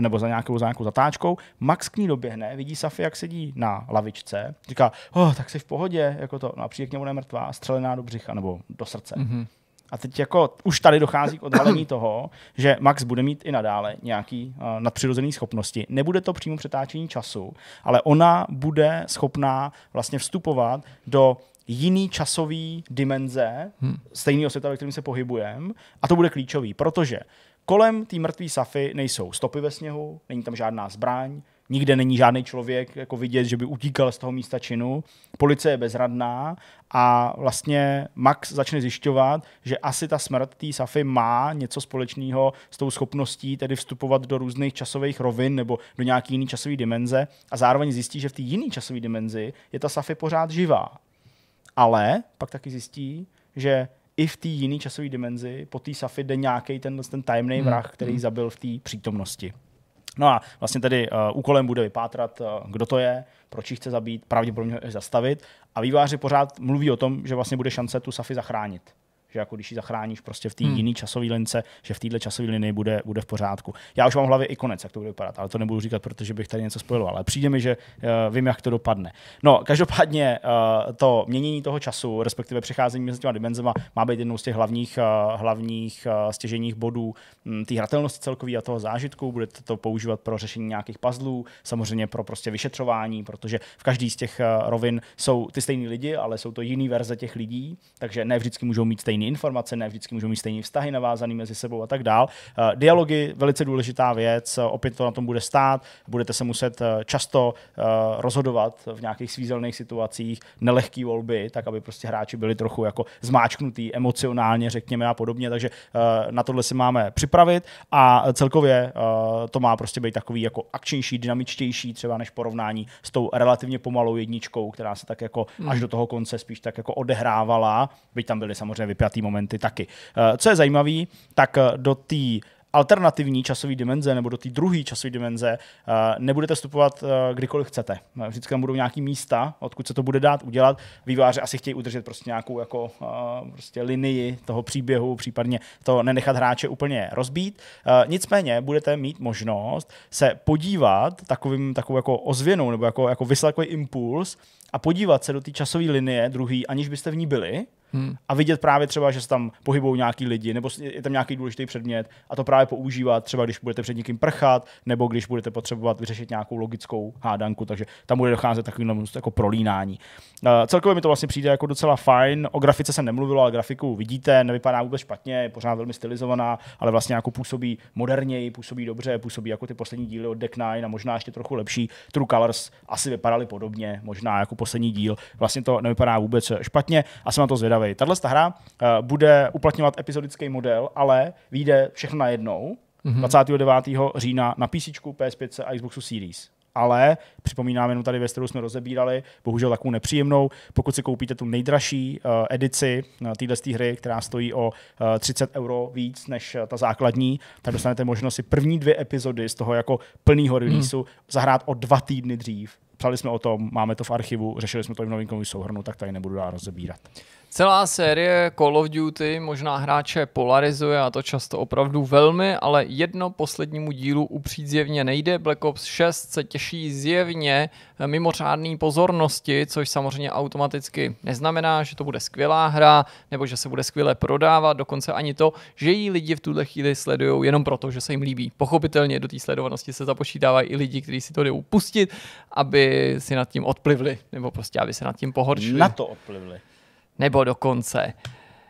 nebo za nějakou, za nějakou zatáčkou. Max k ní doběhne, vidí Safi, jak sedí na lavičce, říká, oh, tak jsi v pohodě, jako to. No a přijde k němu nemrtvá, střelená do břicha nebo do srdce. Mm-hmm. A teď jako už tady dochází k odhalení <clears throat> toho, že Max bude mít i nadále nějaký uh, eh, nadpřirozené schopnosti. Nebude to přímo přetáčení času, ale ona bude schopná vlastně vstupovat do jiný časový dimenze hmm. stejného světa, ve kterém se pohybujeme. A to bude klíčový, protože kolem té mrtvé safy nejsou stopy ve sněhu, není tam žádná zbraň, nikde není žádný člověk jako vidět, že by utíkal z toho místa činu. Policie je bezradná a vlastně Max začne zjišťovat, že asi ta smrt té Safy má něco společného s tou schopností tedy vstupovat do různých časových rovin nebo do nějaký jiný časové dimenze a zároveň zjistí, že v té jiné časové dimenzi je ta Safy pořád živá ale pak taky zjistí, že i v té jiné časové dimenzi po té safy jde nějaký ten, ten tajemný hmm. vrah, který hmm. zabil v té přítomnosti. No a vlastně tady uh, úkolem bude vypátrat, uh, kdo to je, proč ji chce zabít, pravděpodobně zastavit. A výváři pořád mluví o tom, že vlastně bude šance tu Safi zachránit že jako když ji zachráníš prostě v té hmm. jiné časové lince, že v této časové linii bude, bude v pořádku. Já už mám v hlavě i konec, jak to bude vypadat, ale to nebudu říkat, protože bych tady něco spojil, ale přijde mi, že uh, vím, jak to dopadne. No, každopádně uh, to měnění toho času, respektive přecházení mezi těma dimenzema, má být jednou z těch hlavních, uh, hlavních uh, stěženích bodů hm, té hratelnosti celkový a toho zážitku. Budete to používat pro řešení nějakých puzzlů, samozřejmě pro prostě vyšetřování, protože v každý z těch uh, rovin jsou ty stejní lidi, ale jsou to jiný verze těch lidí, takže ne vždycky můžou mít stejný stejné informace, ne vždycky můžou mít stejné vztahy navázané mezi sebou a tak dál. Eh, Dialogy, velice důležitá věc, opět to na tom bude stát, budete se muset eh, často eh, rozhodovat v nějakých svízelných situacích, nelehké volby, tak aby prostě hráči byli trochu jako zmáčknutý emocionálně, řekněme a podobně, takže na tohle si máme připravit a celkově to má prostě být takový jako akčnější, dynamičtější třeba než porovnání s tou relativně pomalou jedničkou, která se tak jako hmm. až do toho konce spíš tak jako odehrávala, byť tam byly samozřejmě vypjaté napjatý momenty taky. Eh, co je zajímavé, tak eh, do té alternativní časové dimenze nebo do té druhé časové dimenze eh, nebudete vstupovat kdykoliv chcete. Vždycky tam budou nějaké místa, odkud se to bude dát udělat. Výváři asi chtějí udržet prostě nějakou jako, prostě linii toho příběhu, případně to nenechat hráče úplně rozbít. Nicméně budete mít možnost se podívat takovým, takovou jako ozvěnou nebo jako, jako vyslat impuls a podívat se do té časové linie druhý, aniž byste v ní byli, Hmm. A vidět právě třeba, že se tam pohybují nějaký lidi, nebo je tam nějaký důležitý předmět a to právě používat třeba, když budete před někým prchat, nebo když budete potřebovat vyřešit nějakou logickou hádanku, takže tam bude docházet takový jako prolínání. Uh, celkově mi to vlastně přijde jako docela fajn. O grafice se nemluvil, ale grafiku vidíte, nevypadá vůbec špatně, je pořád velmi stylizovaná, ale vlastně jako působí moderněji, působí dobře, působí jako ty poslední díly od Deck Nine a možná ještě trochu lepší. True Colors asi vypadaly podobně, možná jako poslední díl. Vlastně to nevypadá vůbec špatně a jsem na to zvědavý zvědavý. Tahle hra uh, bude uplatňovat epizodický model, ale vyjde všechno najednou mm-hmm. 29. října na PC, PS5 a Xboxu Series ale připomínám jenom tady věc, kterou jsme rozebírali, bohužel takovou nepříjemnou. Pokud si koupíte tu nejdražší uh, edici uh, téhle hry, která stojí o uh, 30 euro víc než uh, ta základní, tak dostanete možnost si první dvě epizody z toho jako plného mhm. releaseu hmm. zahrát o dva týdny dřív. Psali jsme o tom, máme to v archivu, řešili jsme to i v novinkovém souhrnu, tak tady nebudu dál rozebírat. Celá série Call of Duty možná hráče polarizuje a to často opravdu velmi, ale jedno poslednímu dílu upřít zjevně nejde. Black Ops 6 se těší zjevně mimořádný pozornosti, což samozřejmě automaticky neznamená, že to bude skvělá hra nebo že se bude skvěle prodávat, dokonce ani to, že ji lidi v tuhle chvíli sledují jenom proto, že se jim líbí. Pochopitelně do té sledovanosti se započítávají i lidi, kteří si to jdou pustit, aby si nad tím odplivli nebo prostě aby se nad tím pohoršili. Na to odplivli nebo dokonce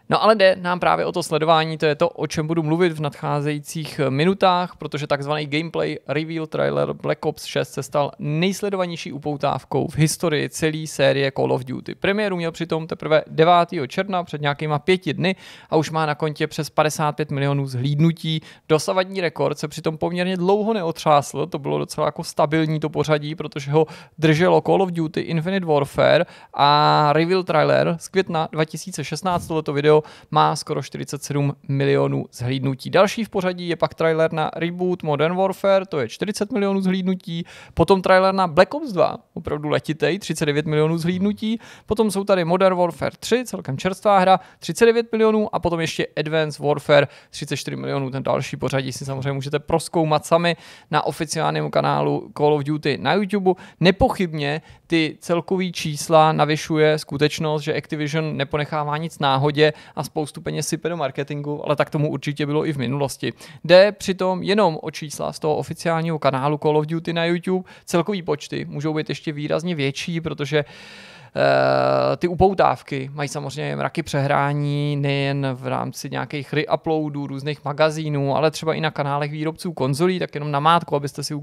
No ale jde nám právě o to sledování, to je to, o čem budu mluvit v nadcházejících minutách, protože takzvaný gameplay reveal trailer Black Ops 6 se stal nejsledovanější upoutávkou v historii celé série Call of Duty. Premiéru měl přitom teprve 9. června před nějakýma pěti dny a už má na kontě přes 55 milionů zhlídnutí. Dosavadní rekord se přitom poměrně dlouho neotřásl, to bylo docela jako stabilní to pořadí, protože ho drželo Call of Duty Infinite Warfare a reveal trailer z května 2016 tohleto video video má skoro 47 milionů zhlídnutí. Další v pořadí je pak trailer na reboot Modern Warfare, to je 40 milionů zhlídnutí, potom trailer na Black Ops 2, opravdu letitej, 39 milionů zhlídnutí, potom jsou tady Modern Warfare 3, celkem čerstvá hra, 39 milionů a potom ještě Advanced Warfare 34 milionů, ten další pořadí si samozřejmě můžete proskoumat sami na oficiálním kanálu Call of Duty na YouTube. Nepochybně ty celkový čísla navyšuje skutečnost, že Activision neponechává nic náhodě a spoustu peněz sype do marketingu, ale tak tomu určitě bylo i v minulosti. Jde přitom jenom o čísla z toho oficiálního kanálu Call of Duty na YouTube. Celkový počty můžou být ještě výrazně větší, protože uh, Eh, ty upoutávky mají samozřejmě mraky přehrání nejen v rámci nějakých reuploadů, různých magazínů, ale třeba i na kanálech výrobců konzolí, tak jenom na mátku, abyste si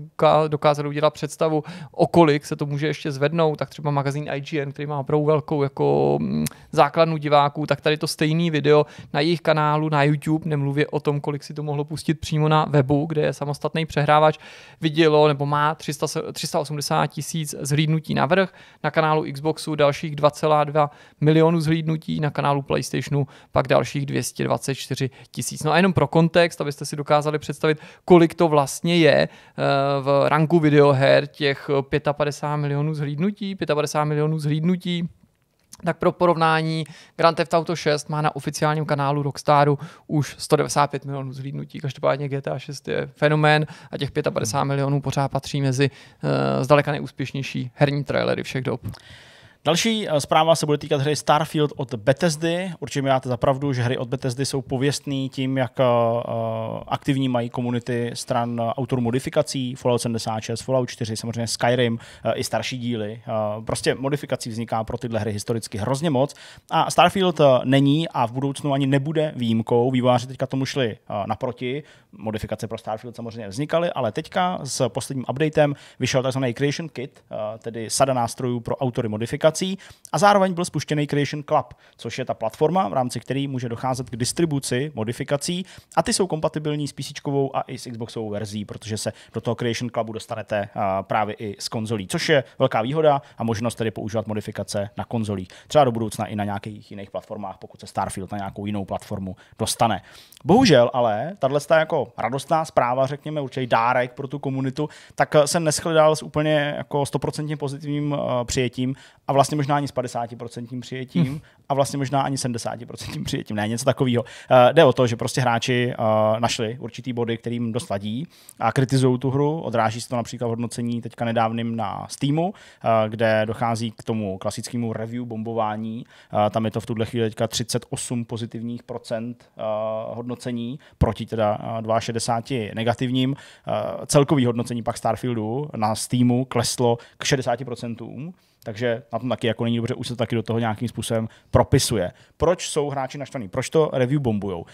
dokázali udělat představu, o kolik se to může ještě zvednout, tak třeba magazín IGN, který má opravdu velkou jako mm, základnu diváků, tak tady to stejný video na jejich kanálu na YouTube, nemluvě o tom, kolik si to mohlo pustit přímo na webu, kde je samostatný přehrávač, vidělo nebo má 300, 380 tisíc zhlídnutí navrh, na kanálu Xboxu dalších 2,2 milionů zhlídnutí, na kanálu PlayStationu pak dalších 224 tisíc. No a jenom pro kontext, abyste si dokázali představit, kolik to vlastně je eh, v ranku videoher těch 55 milionů zhlídnutí, 55 milionů zhlídnutí tak pro porovnání, Grand Theft Auto 6 má na oficiálním kanálu Rockstaru už 195 milionů zhlídnutí. Každopádně GTA 6 je fenomén a těch 55 hmm. milionů pořád patří mezi uh, zdaleka nejúspěšnější herní trailery všech dob. Další eh, zpráva se bude týkat hry Starfield od Bethesdy. Určitě mi dáte za pravdu, že hry od Bethesdy jsou pověstné tím, jak eh, eh, aktivní mají komunity stran autorů modifikací, Fallout 76, Fallout 4, samozřejmě Skyrim, i starší díly. Prostě modifikací vzniká pro tyhle hry historicky hrozně moc a Starfield není a v budoucnu ani nebude výjimkou. Výváři teďka tomu šli naproti. Modifikace pro Starfield samozřejmě vznikaly, ale teďka s posledním updatem vyšel tzv. Creation Kit, tedy sada nástrojů pro autory modifikací aplikací a zároveň byl spuštěný Creation Club, což je ta platforma, v rámci které může docházet k distribuci modifikací a ty jsou kompatibilní s PC a i s Xboxovou verzí, protože se do toho Creation Clubu dostanete právě i s konzolí, což je velká výhoda a možnost tedy používat modifikace na konzolích. Třeba do budoucna i na nějakých jiných platformách, pokud se Starfield na nějakou jinou platformu dostane. Bohužel ale tahle jako radostná zpráva, řekněme určitě dárek pro tu komunitu, tak eh, se neschledal s úplně jako 100% pozitivním eh, přijetím a vlastně možná ani s 50% přijetím, hmm a vlastně možná ani 70% přijetím, ne, něco takového. Uh, eh, jde o to, že prostě hráči uh, našli určitý body, kterým dost ladí a kritizují tu hru, odráží se to například v hodnocení teďka nedávným na Steamu, uh, kde dochází k tomu klasickému review bombování. Uh, tam je to v tuhle chvíli teďka 38 pozitivních procent uh, hodnocení proti teda uh, 62 negativním. Uh, celkový hodnocení pak Starfieldu na Steamu kleslo k 60%, takže na tom taky jako není dobře, už se taky do toho nějakým způsobem pro propisuje. Proč jsou hráči naštvaní? Proč to review bombujou? Uh,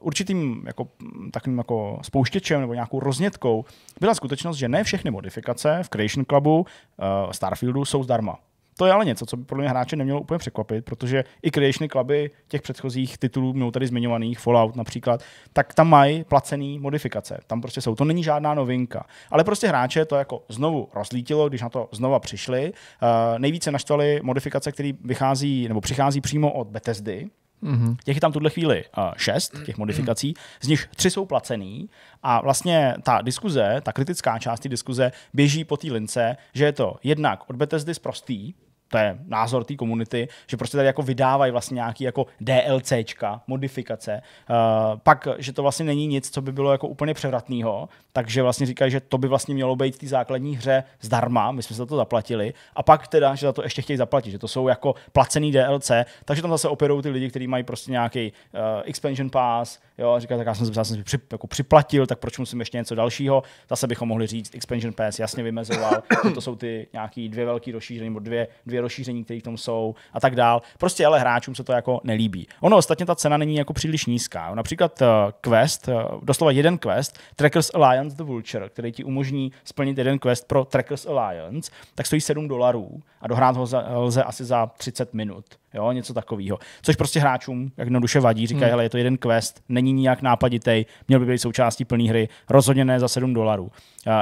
určitým jako, takovým jako spouštěčem nebo nějakou roznětkou byla skutečnost, že ne všechny modifikace v Creation Clubu uh, Starfieldu jsou zdarma. To je ale něco, co by podle mě hráče nemělo úplně překvapit, protože i Creation kluby těch předchozích titulů, mnou tady zmiňovaných, Fallout například, tak tam mají placený modifikace. Tam prostě jsou. To není žádná novinka. Ale prostě hráče to jako znovu rozlítilo, když na to znova přišli. Uh, nejvíce naštvali modifikace, které vychází nebo přichází přímo od Bethesdy, Mm-hmm. Těch je tam tuhle chvíli uh, šest, těch modifikací, z nich tři jsou placený a vlastně ta diskuze, ta kritická část té diskuze běží po té lince, že je to jednak od Bethesdy prostý to je názor té komunity, že prostě tady jako vydávají vlastně nějaký jako DLCčka, modifikace, uh, pak, že to vlastně není nic, co by bylo jako úplně převratného, takže vlastně říkají, že to by vlastně mělo být v té základní hře zdarma, my jsme se za to zaplatili, a pak teda, že za to ještě chtějí zaplatit, že to jsou jako placený DLC, takže tam zase operou ty lidi, kteří mají prostě nějaký uh, expansion pass, jo, říkají, tak já jsem, já jsem si při, jako připlatil, tak proč musím ještě něco dalšího, zase bychom mohli říct, expansion pass jasně vymezoval, to jsou ty nějaký dvě velké rozšíření, nebo dvě, dvě rozšíření, které v tom jsou a tak dál. Prostě ale hráčům se to jako nelíbí. Ono ostatně ta cena není jako příliš nízká. Například eh, quest, eh, doslova jeden quest, Trackers Alliance The Vulture, který ti umožní splnit jeden quest pro Trackers Alliance, tak stojí 7 dolarů a dohrát ho lze asi za 30 minut. Jo, něco takového. Což prostě hráčům jak jednoduše vadí, říkají, hmm. hele, je to jeden quest, není nijak nápaditej, měl by být součástí plné hry, rozhodně ne za 7 dolarů.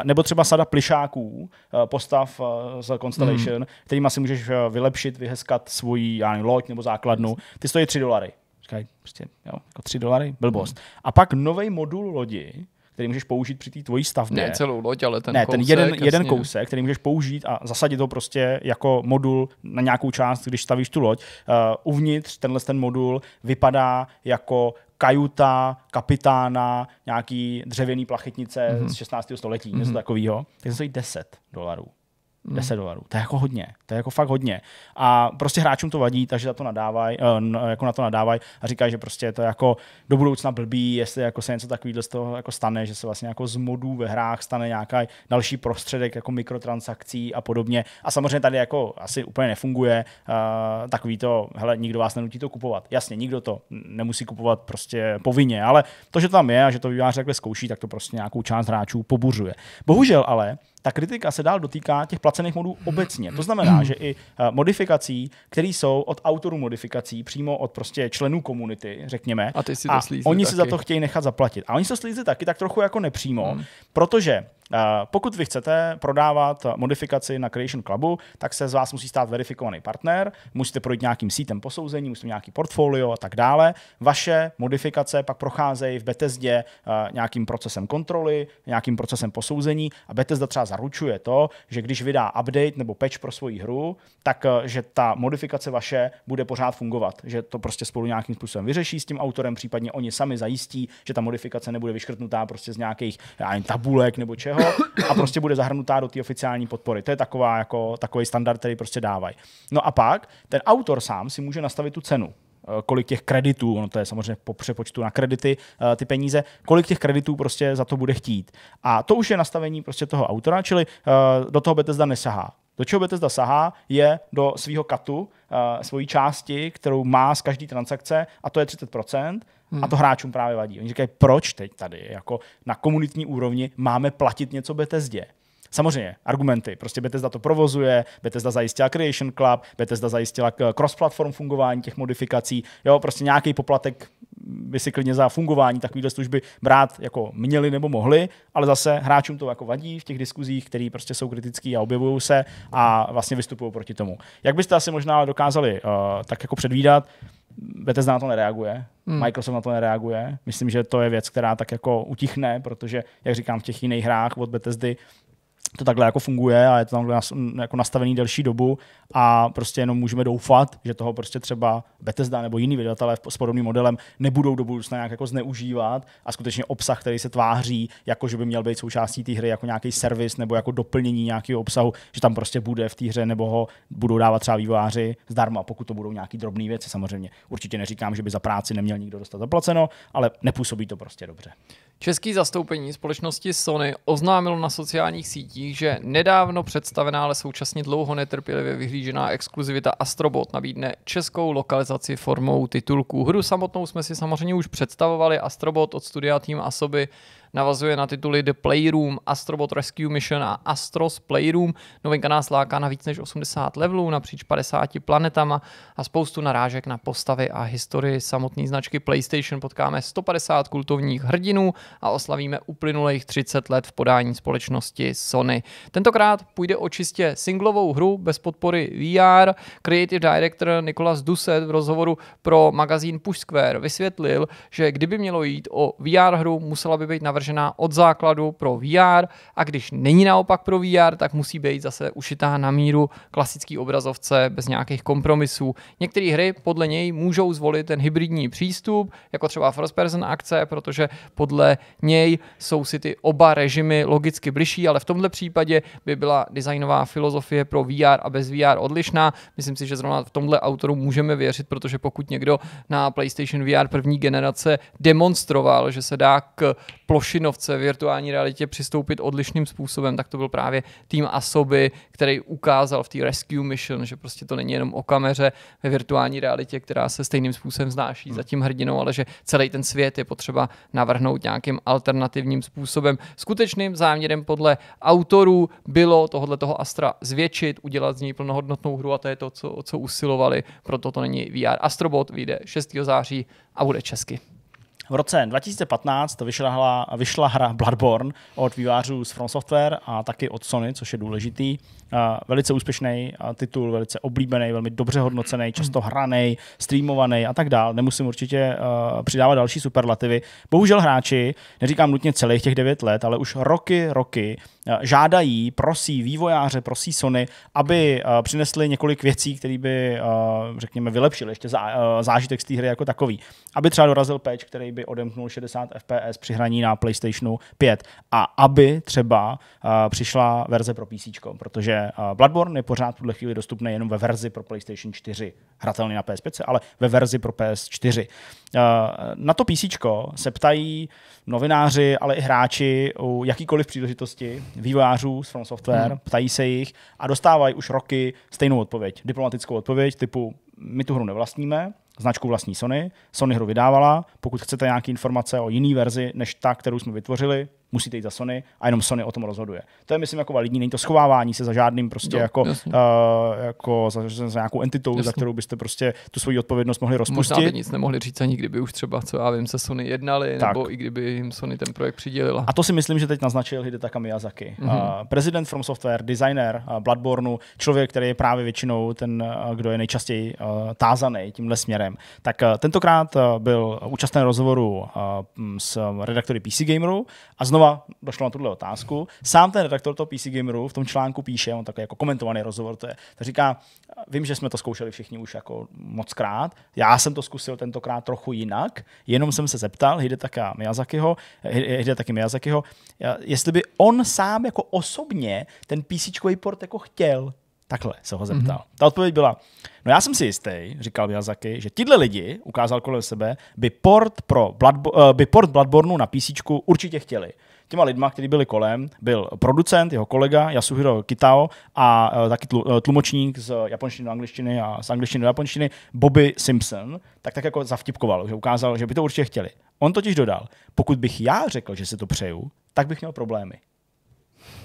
Nebo třeba sada plišáků, e, postav e, z Constellation, hmm. kterým asi můžeš e, vylepšit, vyhezkat svůj já nevím, loď nebo základnu, ty stojí 3 dolary. Říkají, prostě, jo, jako 3 dolary, hmm. blbost. Hmm. A pak nový modul lodi, který můžeš použít při té tvojí stavbě. Ne celou loď, ale ten ne, kousek. ten jeden, jeden kousek, který můžeš použít a zasadit ho prostě jako modul na nějakou část, když stavíš tu loď. Uh, uvnitř tenhle ten modul vypadá jako kajuta, kapitána, nějaký dřevěný plachetnice mm-hmm. z 16. Mhm. století, mm-hmm. něco takového. Tak to stojí 10 dolarů. 10 hmm. dolarů. To je jako hodně, to je jako fakt hodně. A prostě hráčům to vadí, takže za to nadávají, eh, jako na to nadávají a říkají, že prostě to jako do budoucna blbý, jestli jako se něco takového z toho jako stane, že se vlastně jako z modů ve hrách stane nějaký další prostředek jako mikrotransakcí a podobně. A samozřejmě tady jako asi úplně nefunguje uh, takový to, hele, nikdo vás nenutí to kupovat. Jasně, nikdo to nemusí kupovat prostě povinně, ale to, že to tam je a že to vývář takhle zkouší, tak to prostě nějakou část hráčů pobuřuje. Bohužel ale ta kritika se dál dotýká těch placených modů obecně. To znamená, že i eh, modifikací, které jsou od autorů modifikací, přímo od prostě členů komunity, řekněme. A, ty si to a oni taky. si za to chtějí nechat zaplatit. A oni se slízí taky tak trochu jako nepřímo, hmm. protože Eh, pokud vy chcete prodávat modifikaci na Creation Clubu, tak se z vás musí stát verifikovaný partner, musíte projít nějakým sítem posouzení, musíte nějaký portfolio a tak dále. Vaše modifikace pak procházejí v Bethesdě eh, nějakým procesem kontroly, nějakým procesem posouzení a Bethesda třeba zaručuje to, že když vydá update nebo patch pro svoji hru, tak eh, že ta modifikace vaše bude pořád fungovat, že to prostě spolu nějakým způsobem vyřeší s tím autorem, případně oni sami zajistí, že ta modifikace nebude vyškrtnutá prostě z nějakých já nevím, tabulek nebo čeho jiného a prostě bude zahrnutá do té oficiální podpory. To je taková, jako, takový standard, který prostě dávají. No a pak ten autor sám si může nastavit tu cenu eh, kolik těch kreditů, ono to je samozřejmě po přepočtu na kredity, eh, ty peníze, kolik těch kreditů prostě za to bude chtít. A to už je nastavení prostě toho autora, čili eh, do toho Bethesda nesahá. Do čeho Bethesda sahá, je do svého katu, svojí části, kterou má z každé transakce, a to je 30%. Hmm. A to hráčům právě vadí. Oni říkají, proč teď tady jako na komunitní úrovni máme platit něco Bethesdě? Samozřejmě, argumenty. Prostě Bethesda to provozuje, Bethesda zajistila Creation Club, Bethesda zajistila cross-platform fungování těch modifikací. Jo, prostě nějaký poplatek by si klidně za fungování takovéhle služby brát jako měli nebo mohli, ale zase hráčům to jako vadí v těch diskuzích, které prostě jsou kritické a objevují se a vlastně vystupují proti tomu. Jak byste asi možná dokázali uh, tak jako předvídat, Bethesda na to nereaguje, hmm. Microsoft na to nereaguje. Myslím, že to je věc, která tak jako utichne, protože, jak říkám, v těch jiných hrách od Bethesdy to takhle jako funguje a je to tam jako nastavený delší dobu a prostě jenom můžeme doufat, že toho prostě třeba Bethesda nebo jiní vydatelé s podobným modelem nebudou do budoucna nějak jako zneužívat a skutečně obsah, který se tváří, jako že by měl být součástí té hry jako nějaký servis nebo jako doplnění nějakého obsahu, že tam prostě bude v té hře nebo ho budou dávat třeba vývojáři zdarma, pokud to budou nějaký drobné věci samozřejmě. Určitě neříkám, že by za práci neměl nikdo dostat zaplaceno, ale nepůsobí to prostě dobře. Český zastoupení společnosti Sony oznámilo na sociálních sítích, že nedávno představená, ale současně dlouho netrpělivě vyhlížená exkluzivita Astrobot nabídne českou lokalizaci formou titulků. Hru samotnou jsme si samozřejmě už představovali, Astrobot od studia Team Asoby navazuje na tituly The Playroom, Astrobot Rescue Mission a Astros Playroom. Novinka nás láká na víc než 80 levelů napříč 50 planetama a spoustu narážek na postavy a historii samotné značky PlayStation. Potkáme 150 kultovních hrdinů a oslavíme uplynulých 30 let v podání společnosti Sony. Tentokrát půjde o čistě singlovou hru bez podpory VR. Creative Director Nikolas Duset v rozhovoru pro magazín Push Square vysvětlil, že kdyby mělo jít o VR hru, musela by být navržena navržená od základu pro VR a když není naopak pro VR, tak musí být zase ušitá na míru klasický obrazovce bez nějakých kompromisů. Některé hry podle něj můžou zvolit ten hybridní přístup, jako třeba first person akce, protože podle něj jsou si ty oba režimy logicky bližší, ale v tomhle případě by byla designová filozofie pro VR a bez VR odlišná. Myslím si, že zrovna v tomhle autoru můžeme věřit, protože pokud někdo na PlayStation VR první generace demonstroval, že se dá k ploš plošinovce, virtuální realitě přistoupit odlišným způsobem, tak to byl právě tým Asoby, který ukázal v té Rescue Mission, že prostě to není jenom o kameře ve virtuální realitě, která se stejným způsobem znáší za hmm. tím hrdinou, ale že celý ten svět je potřeba navrhnout nějakým alternativním způsobem. Skutečným záměrem podle autorů bylo tohle toho Astra zvětšit, udělat z něj plnohodnotnou hru a to je to, co, co usilovali, proto to není VR. Astrobot vyjde 6. září a bude česky. V roce 2015 to vyšla, vyšla hra Bloodborne od vývářů z From Software a taky od Sony, což je důležitý. Velice úspěšný titul, velice oblíbený, velmi dobře hodnocený, často hraný, streamovaný a tak dále. Nemusím určitě přidávat další superlativy. Bohužel hráči, neříkám nutně celých těch 9 let, ale už roky, roky Eh, žádají, prosí vývojáře, prosí Sony, aby eh, přinesli několik věcí, které by, eh, řekněme, vylepšily ještě zážitek z té hry jako takový. Aby třeba dorazil patch, který by odemknul 60 FPS při hraní na PlayStationu 5 a aby třeba přišla verze pro PC, protože Bloodborne je pořád v tuhle chvíli dostupný jenom ve verzi pro PlayStation 4, hratelný na PS5, ale ve verzi pro PS4. Eh, na to PC se ptají novináři, ale i hráči u jakýkoliv příležitosti vývojářů z From Software, hmm. ptají se jich a dostávají už roky stejnou odpověď, diplomatickou odpověď typu my tu hru nevlastníme, značku vlastní Sony, Sony hru vydávala, pokud chcete nějaké informace o jiné verzi než ta, kterou jsme vytvořili, musíte jít za Sony a jenom Sony o tom rozhoduje. To je, myslím, jako validní, není to schovávání se za žádným prostě no, jako, uh, jako za, za, za nějakou entitou, jasný. za kterou byste prostě tu svoji odpovědnost mohli rozpustit. Možná by nic nemohli říct ani kdyby už třeba, co já vím, se Sony jednali, tak. nebo i kdyby jim Sony ten projekt přidělila. A to si myslím, že teď naznačil Hidetaka Miyazaki. Mm-hmm. Eh, uh, prezident From Software, designer uh, eh, Bloodborne, člověk, který je právě většinou ten, uh, kdo je nejčastěji uh, tázaný tímhle směrem. Tak uh, tentokrát uh, byl účastný rozhovoru uh, s redaktory PC Gameru a znovu znova došlo na tuhle otázku. Sám ten redaktor toho PC Gameru v tom článku píše, on takový jako komentovaný rozhovor, to je, tak říká, vím, že jsme to zkoušeli všichni už jako moc krát, já jsem to zkusil tentokrát trochu jinak, jenom jsem se zeptal Hidetaka Miyazakiho, Hidetaki Miyazakiho, jestli by on sám jako osobně ten PC port jako chtěl, Takhle se ho zeptal. Mm-hmm. Ta odpověď byla, no já jsem si jistý, říkal Miyazaki, že tyhle lidi, ukázal kolem sebe, by port, pro Bloodbo- eh, by port Bloodborne na PC určitě chtěli těma lidma, kteří byli kolem, byl producent, jeho kolega Yasuhiro Kitao a uh, taky tlu, eh, tlumočník z japonštiny do angličtiny a z angličtiny do japonštiny Bobby Simpson, tak tak jako zavtipkoval, že ukázal, že by to určitě chtěli. On totiž dodal, pokud bych já řekl, že si to přeju, tak bych měl problémy.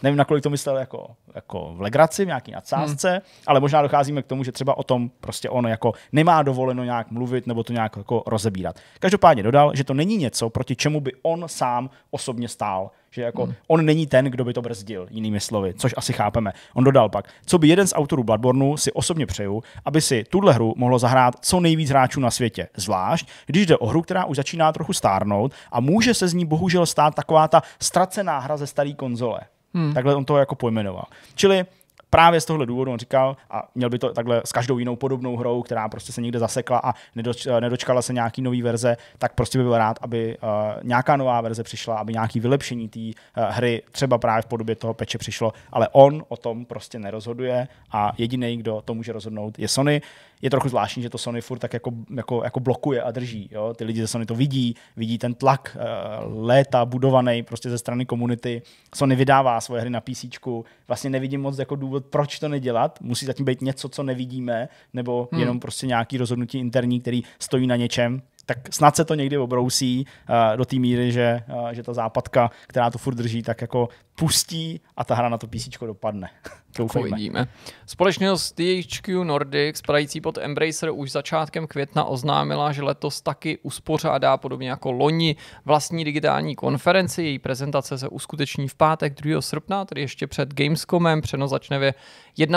Nevím, nakolik to myslel jako, jako v legraci, v nějaký nadsázce, hmm. ale možná docházíme k tomu, že třeba o tom prostě on jako nemá dovoleno nějak mluvit nebo to nějak jako rozebírat. Každopádně dodal, že to není něco, proti čemu by on sám osobně stál že jako hmm. on není ten, kdo by to brzdil, jinými slovy, což asi chápeme. On dodal pak, co by jeden z autorů Bloodborneu si osobně přeju, aby si tuhle hru mohlo zahrát co nejvíc hráčů na světě, zvlášť když jde o hru, která už začíná trochu stárnout a může se z ní bohužel stát taková ta ztracená hra ze staré konzole. Hmm. Takhle on to jako pojmenoval. Čili právě z tohle důvodu on říkal, a měl by to takhle s každou jinou podobnou hrou, která prostě se někde zasekla a nedoč, eh, nedočkala se nějaký nový verze, tak prostě by byl rád, aby uh, nějaká nová verze přišla, aby nějaký vylepšení té uh, hry třeba právě v podobě toho peče přišlo, ale on o tom prostě nerozhoduje a jediný, kdo to může rozhodnout, je Sony je trochu zvláštní, že to Sony furt tak jako, jako, jako blokuje a drží. Jo? Ty lidi ze Sony to vidí, vidí ten tlak uh, léta budovaný prostě ze strany komunity. Sony vydává svoje hry na PC. Vlastně nevidím moc jako důvod, proč to nedělat. Musí zatím být něco, co nevidíme, nebo hmm. jenom prostě nějaký rozhodnutí interní, který stojí na něčem, tak snad se to někdy obrousí uh, do té míry, že, uh, že ta západka, která to furt drží, tak jako pustí a ta hra na to PC dopadne. <laughs> To Uvidíme. Společnost THQ Nordic, spadající pod Embracer, už začátkem května oznámila, že letos taky uspořádá podobně jako loni vlastní digitální konferenci. Její prezentace se uskuteční v pátek 2. srpna, tedy ještě před Gamescomem. Přenos začne ve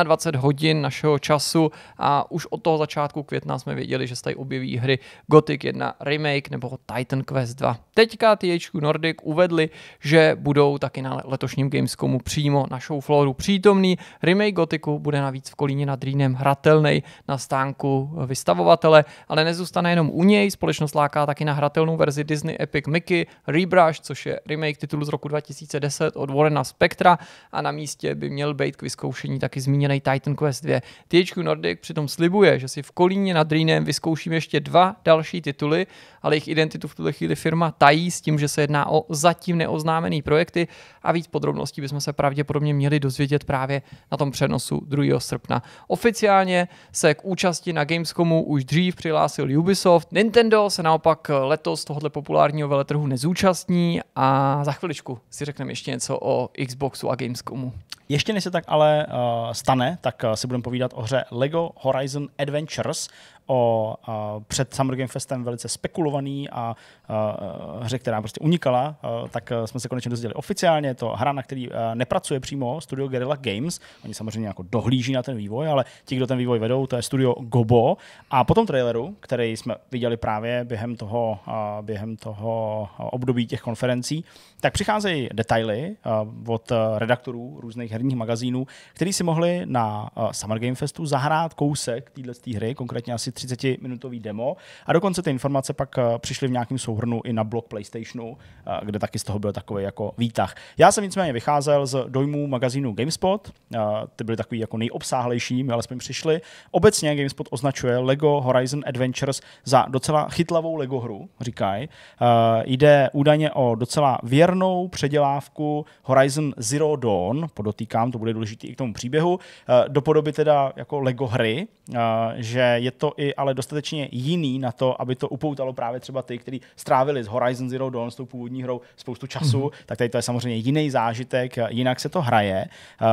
21 hodin našeho času a už od toho začátku května jsme věděli, že se tady objeví hry Gothic 1 Remake nebo Titan Quest 2. Teďka THQ Nordic uvedli, že budou taky na letos letošním Gamescomu přímo na showflooru přítomný. Remake Gotiku bude navíc v Kolíně nad Rýnem hratelný na stánku vystavovatele, ale nezůstane jenom u něj, společnost láká taky na hratelnou verzi Disney Epic Mickey Rebrush, což je remake titulu z roku 2010 od Warrena Spectra a na místě by měl být k vyzkoušení taky zmíněný Titan Quest 2. THQ Nordic přitom slibuje, že si v Kolíně nad Rýnem vyzkouším ještě dva další tituly, ale jejich identitu v tuto chvíli firma tají s tím, že se jedná o zatím neoznámený projekty a víc podrobností bychom se pravděpodobně měli dozvědět právě na tom přenosu 2. srpna. Oficiálně se k účasti na Gamescomu už dřív přihlásil Ubisoft. Nintendo se naopak letos tohoto populárního veletrhu nezúčastní a za chviličku si řekneme ještě něco o Xboxu a Gamescomu. Ještě než se tak ale uh, stane, tak uh, si budeme povídat o hře LEGO Horizon Adventures, o a, před Summer Game Festem velice spekulovaný a, a hře, která prostě unikala, a, tak e, jsme se konečně dozvěděli oficiálně. Je to hra, na který a, e, nepracuje přímo studio Guerrilla Games. Oni samozřejmě jako dohlíží na ten vývoj, ale ti, kdo ten vývoj vedou, to je studio Gobo. A po tom traileru, který jsme viděli právě během toho, a, během toho období těch konferencí, tak přicházejí detaily eh, od eh, redaktorů různých herních magazínů, kteří si mohli na eh, Summer Game Festu zahrát kousek této hry, konkrétně asi 30-minutový demo. A dokonce ty informace pak přišly v nějakém souhrnu i na blog PlayStationu, kde taky z toho byl takový jako výtah. Já jsem nicméně vycházel z dojmů magazínu GameSpot, ty byly takový jako nejobsáhlejší, my alespoň přišli. Obecně GameSpot označuje LEGO Horizon Adventures za docela chytlavou LEGO hru, říkají. Jde údajně o docela věr věrnou předělávku Horizon Zero Dawn, podotýkám, to bude důležité i k tomu příběhu, eh, do podoby teda jako Lego hry, eh, že je to i ale dostatečně jiný na to, aby to upoutalo právě třeba ty, kteří strávili z Horizon Zero Dawn, s tou původní hrou, spoustu času, mm-hmm. tak tady to je samozřejmě jiný zážitek, jinak se to hraje. Eh,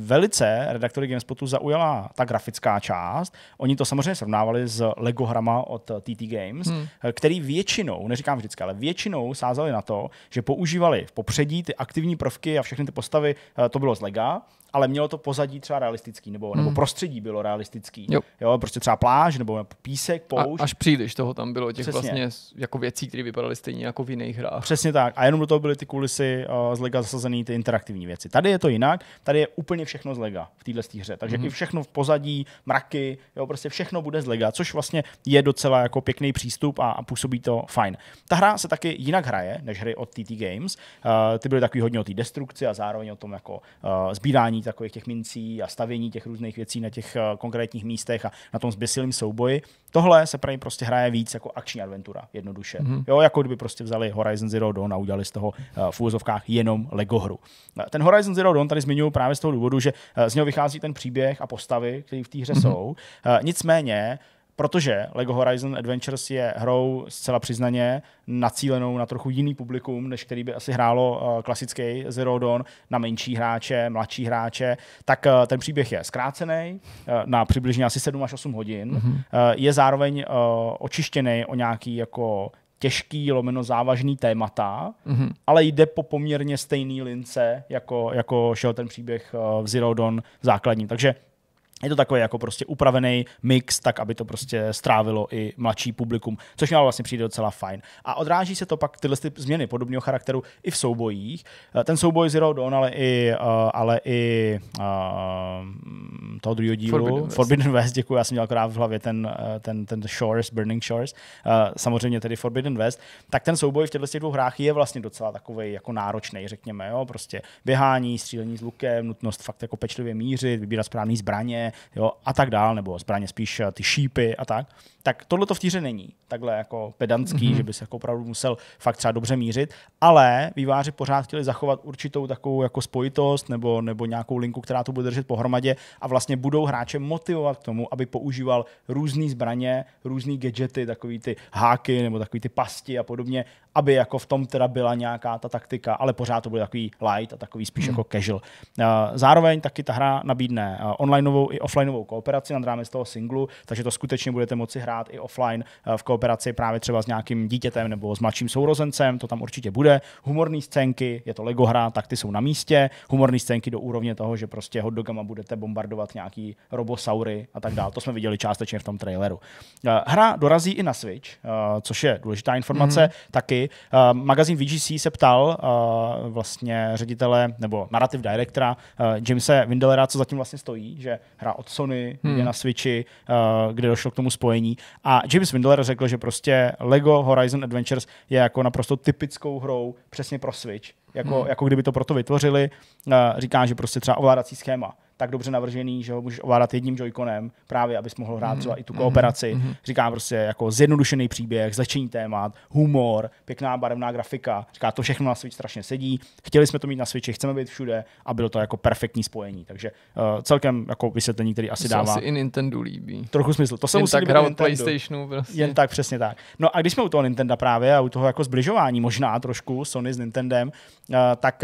velice redaktory GameSpotu zaujala ta grafická část. Oni to samozřejmě srovnávali s Lego hrama od TT Games, mm. který většinou, neříkám vždycky, ale většinou sázali na to, že používali v popředí ty aktivní prvky a všechny ty postavy, eh, to bylo z lega, ale mělo to pozadí třeba realistický, nebo, hmm. nebo prostředí bylo realistický. Jo. jo. prostě třeba pláž, nebo písek, poušť. A, až příliš toho tam bylo, těch Přesně. vlastně jako věcí, které vypadaly stejně jako v jiných hrách. Přesně tak. A jenom do toho byly ty kulisy uh, z lega zasazené ty interaktivní věci. Tady je to jinak, tady je úplně všechno z lega v téhle hře. Takže hmm. i všechno v pozadí, mraky, jo, prostě všechno bude z lega, což vlastně je docela jako pěkný přístup a, a působí to fajn. Ta hra se taky jinak hraje, než hry od TT Games. Uh, ty byly takový hodně o té destrukci a zároveň o tom jako uh, eh, sbírání takových těch mincí a stavění těch různých věcí na těch uh, konkrétních místech a na tom zběsilém souboji. Tohle se právě prostě hraje víc jako akční adventura, jednoduše. Mm-hmm. Jo, jako kdyby prostě vzali Horizon Zero Dawn a udělali z toho uh, v úvozovkách jenom Lego hru. Ten Horizon Zero Dawn tady zmiňuji právě z toho důvodu, že uh, z něho vychází ten příběh a postavy, které v té hře mm-hmm. jsou. Uh, nicméně protože LEGO Horizon Adventures je hrou zcela přiznaně nacílenou na trochu jiný publikum, než který by asi hrálo eh, klasický Zero Dawn na menší hráče, mladší hráče, tak eh, ten příběh je zkrácený eh, na přibližně asi 7 až 8 hodin. Mm-hmm. Je zároveň očištěný o nějaký jako těžký, lomeno závažný témata, mm-hmm. ale jde po poměrně stejné lince, jako, jako šel ten příběh v Zero Dawn základní. Takže je to takový jako prostě upravený mix, tak aby to prostě strávilo i mladší publikum, což mi vlastně přijde docela fajn. A odráží se to pak tyhle ty změny podobného charakteru i v soubojích. Eh, ten souboj Zero Dawn, ale i, eh, ale i uh, toho druhého dílu, Forbidden West. Forbidden West, děkuji, já jsem měl akorát v hlavě ten, ten, ten Shores, Burning Shores, uh, samozřejmě tedy Forbidden West, tak ten souboj v těchto dvou hrách je vlastně docela takový jako náročný, řekněme, jo, prostě běhání, střílení s lukem, nutnost fakt jako pečlivě mířit, vybírat správné zbraně, jo, a tak dál, nebo zbraně spíš eh, ty šípy a tak, tak tohle to v týře není takhle jako pedantský, mm-hmm. že by se jako opravdu musel fakt třeba dobře mířit, ale výváři pořád chtěli zachovat určitou takovou jako spojitost nebo, nebo nějakou linku, která to bude držet pohromadě a vlastně budou hráče motivovat k tomu, aby používal různé zbraně, různé gadgety, takový ty háky nebo takový ty pasti a podobně, aby jako v tom teda byla nějaká ta taktika, ale pořád to bude takový light a takový spíš mm. jako casual. Eh, zároveň taky ta hra nabídne eh, onlineovou i offlineovou kooperaci nad rámec toho singlu, takže to skutečně budete moci hrát i offline eh, v kooperaci právě třeba s nějakým dítětem nebo s mladším sourozencem, to tam určitě bude. Humorní scénky, je to Lego hra, tak ty jsou na místě. humorní scénky do úrovně toho, že prostě hotdogama budete bombardovat nějaký robosaury a tak dále. To jsme viděli částečně v tom traileru. Hra dorazí i na Switch, což je důležitá informace, mm. taky Uh, magazín VGC se ptal uh, vlastně ředitele nebo narrativ directora uh, Jamesa Windelera, co zatím vlastně stojí, že hra od Sony hmm. je na Switchi, uh, kde došlo k tomu spojení. A James Windeler řekl, že prostě Lego Horizon Adventures je jako naprosto typickou hrou přesně pro Switch. Jako, hmm. jako kdyby to proto vytvořili. Uh, říká, že prostě třeba ovládací schéma tak dobře navržený, že ho můžeš ovládat jedním joyconem, právě abys mohl hrát mm-hmm. třeba i tu mhm. kooperaci. Mm-hmm. Říkám prostě jako zjednodušený příběh, začení témat, humor, pěkná barevná grafika. Říká, to všechno na Switch strašně sedí. Chtěli jsme to mít na Switchi, chceme být všude a bylo to jako perfektní spojení. Takže uh, celkem jako vysvětlení, který asi to dává. asi i Nintendo líbí. Trochu smysl. To se musí tak hrát PlayStationu. Prostě. Jen tak, přesně tak. No a když jsme u toho Nintendo právě a u toho jako zbližování možná trošku Sony s Nintendem, uh, tak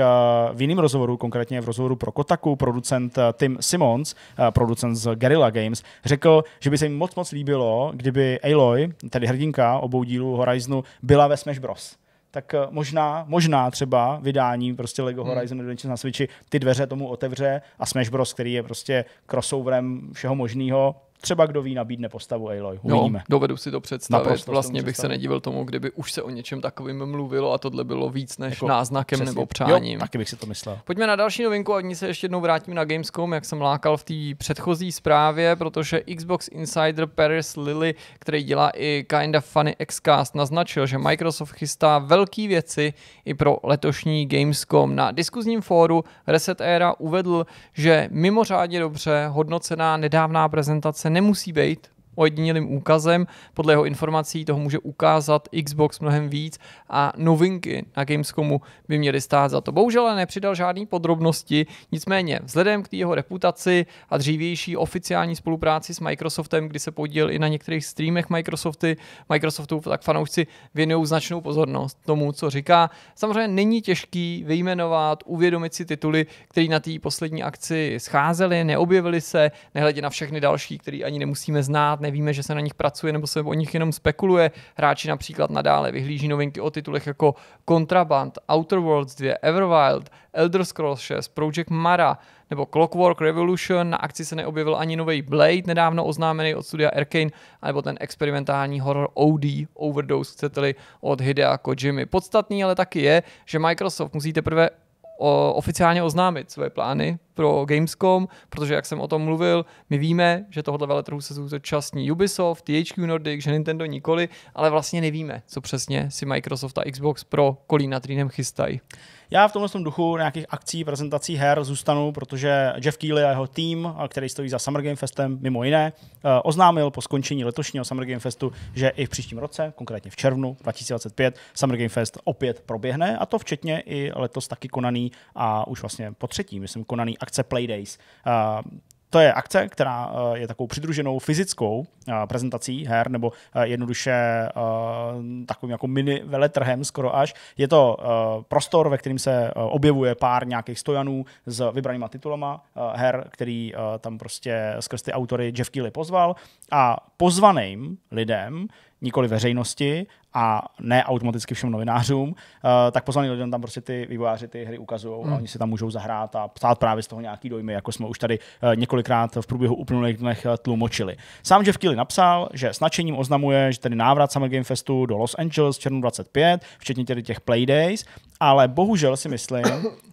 uh, v jiném rozhovoru, konkrétně v rozhovoru pro Kotaku, producent Tim Simons, eh, producent z Guerrilla Games, řekl, že by se jim moc moc líbilo, kdyby Aloy, tedy hrdinka obou dílů Horizonu, byla ve Smash Bros tak eh, možná, možná třeba vydání prostě Lego hmm. Horizon Adventures hmm. na Switchi ty dveře tomu otevře a Smash Bros, který je prostě crossoverem všeho možného, třeba kdo ví, nabídne postavu Aloy. No, Uvidíme. No, dovedu si to představit. Naprosto vlastně bych představit. se nedivil tomu, kdyby už se o něčem takovým mluvilo a tohle bylo víc než jako, náznakem přesně. nebo přáním. Jo, taky bych si to myslel. Pojďme na další novinku a v ní se ještě jednou vrátím na Gamescom, jak jsem lákal v té předchozí zprávě, protože Xbox Insider Paris Lily, který dělá i Kinda Funny Xcast, naznačil, že Microsoft chystá velké věci i pro letošní Gamescom. Na diskuzním fóru Reset Era uvedl, že mimořádně dobře hodnocená nedávná prezentace nemusí být ojedinělým úkazem. Podle jeho informací toho může ukázat Xbox mnohem víc a novinky na Gamescomu by měly stát za to. Bohužel ale nepřidal žádné podrobnosti, nicméně vzhledem k jeho reputaci a dřívější oficiální spolupráci s Microsoftem, kdy se podíl i na některých streamech Microsofty, Microsoftu, tak fanoušci věnují značnou pozornost tomu, co říká. Samozřejmě není těžký vyjmenovat, uvědomit si tituly, které na té poslední akci scházely, neobjevily se, nehledě na všechny další, které ani nemusíme znát, nevíme, že se na nich pracuje nebo se o nich jenom spekuluje. Hráči například nadále vyhlíží novinky o titulech jako Contraband, Outer Worlds 2, Everwild, Elder Scrolls 6, Project Mara nebo Clockwork Revolution. Na akci se neobjevil ani nový Blade, nedávno oznámený od studia Arkane, nebo ten experimentální horor OD, Overdose, chcete-li, od Hidea Kojimy. Podstatný ale taky je, že Microsoft musí teprve o, oficiálně oznámit své plány pro Gamescom, protože jak jsem o tom mluvil, my víme, že tohle veletrhu se zúčastní Ubisoft, THQ Nordic, že Nintendo nikoli, ale vlastně nevíme, co přesně si Microsoft a Xbox pro kolína trýnem chystají. Já v tomhle duchu nějakých akcí, prezentací her zůstanu, protože Jeff Keely a jeho tým, který stojí za Summer Game Festem mimo jiné, eh, oznámil po skončení letošního Summer Game Festu, že i v příštím roce, konkrétně v červnu 2025, Summer Game Fest opět proběhne a to včetně i letos taky konaný a už vlastně po třetí, myslím, konaný akce Playdays eh, to je akce, která eh, je takovou přidruženou fyzickou eh, prezentací her, nebo eh, jednoduše takovým jako mini veletrhem skoro až. Je to prostor, ve kterém se objevuje pár nějakých stojanů s vybranýma titulama her, který tam prostě skrz ty autory Jeff Keely pozval a pozvaným lidem nikoli veřejnosti a ne automaticky všem novinářům, eh, tak pozvaný lidem tam prostě ty vývojáři ty hry ukazují hmm. a oni si tam můžou zahrát a ptát právě z toho nějaký dojmy, jako jsme už tady eh, několikrát v průběhu uplynulých dnech eh, tlumočili. Sám Jeff Keely napsal, že s nadšením oznamuje, že tedy návrat Summer Game Festu do Los Angeles v červnu 25, včetně tedy těch Playdays, ale bohužel si myslím,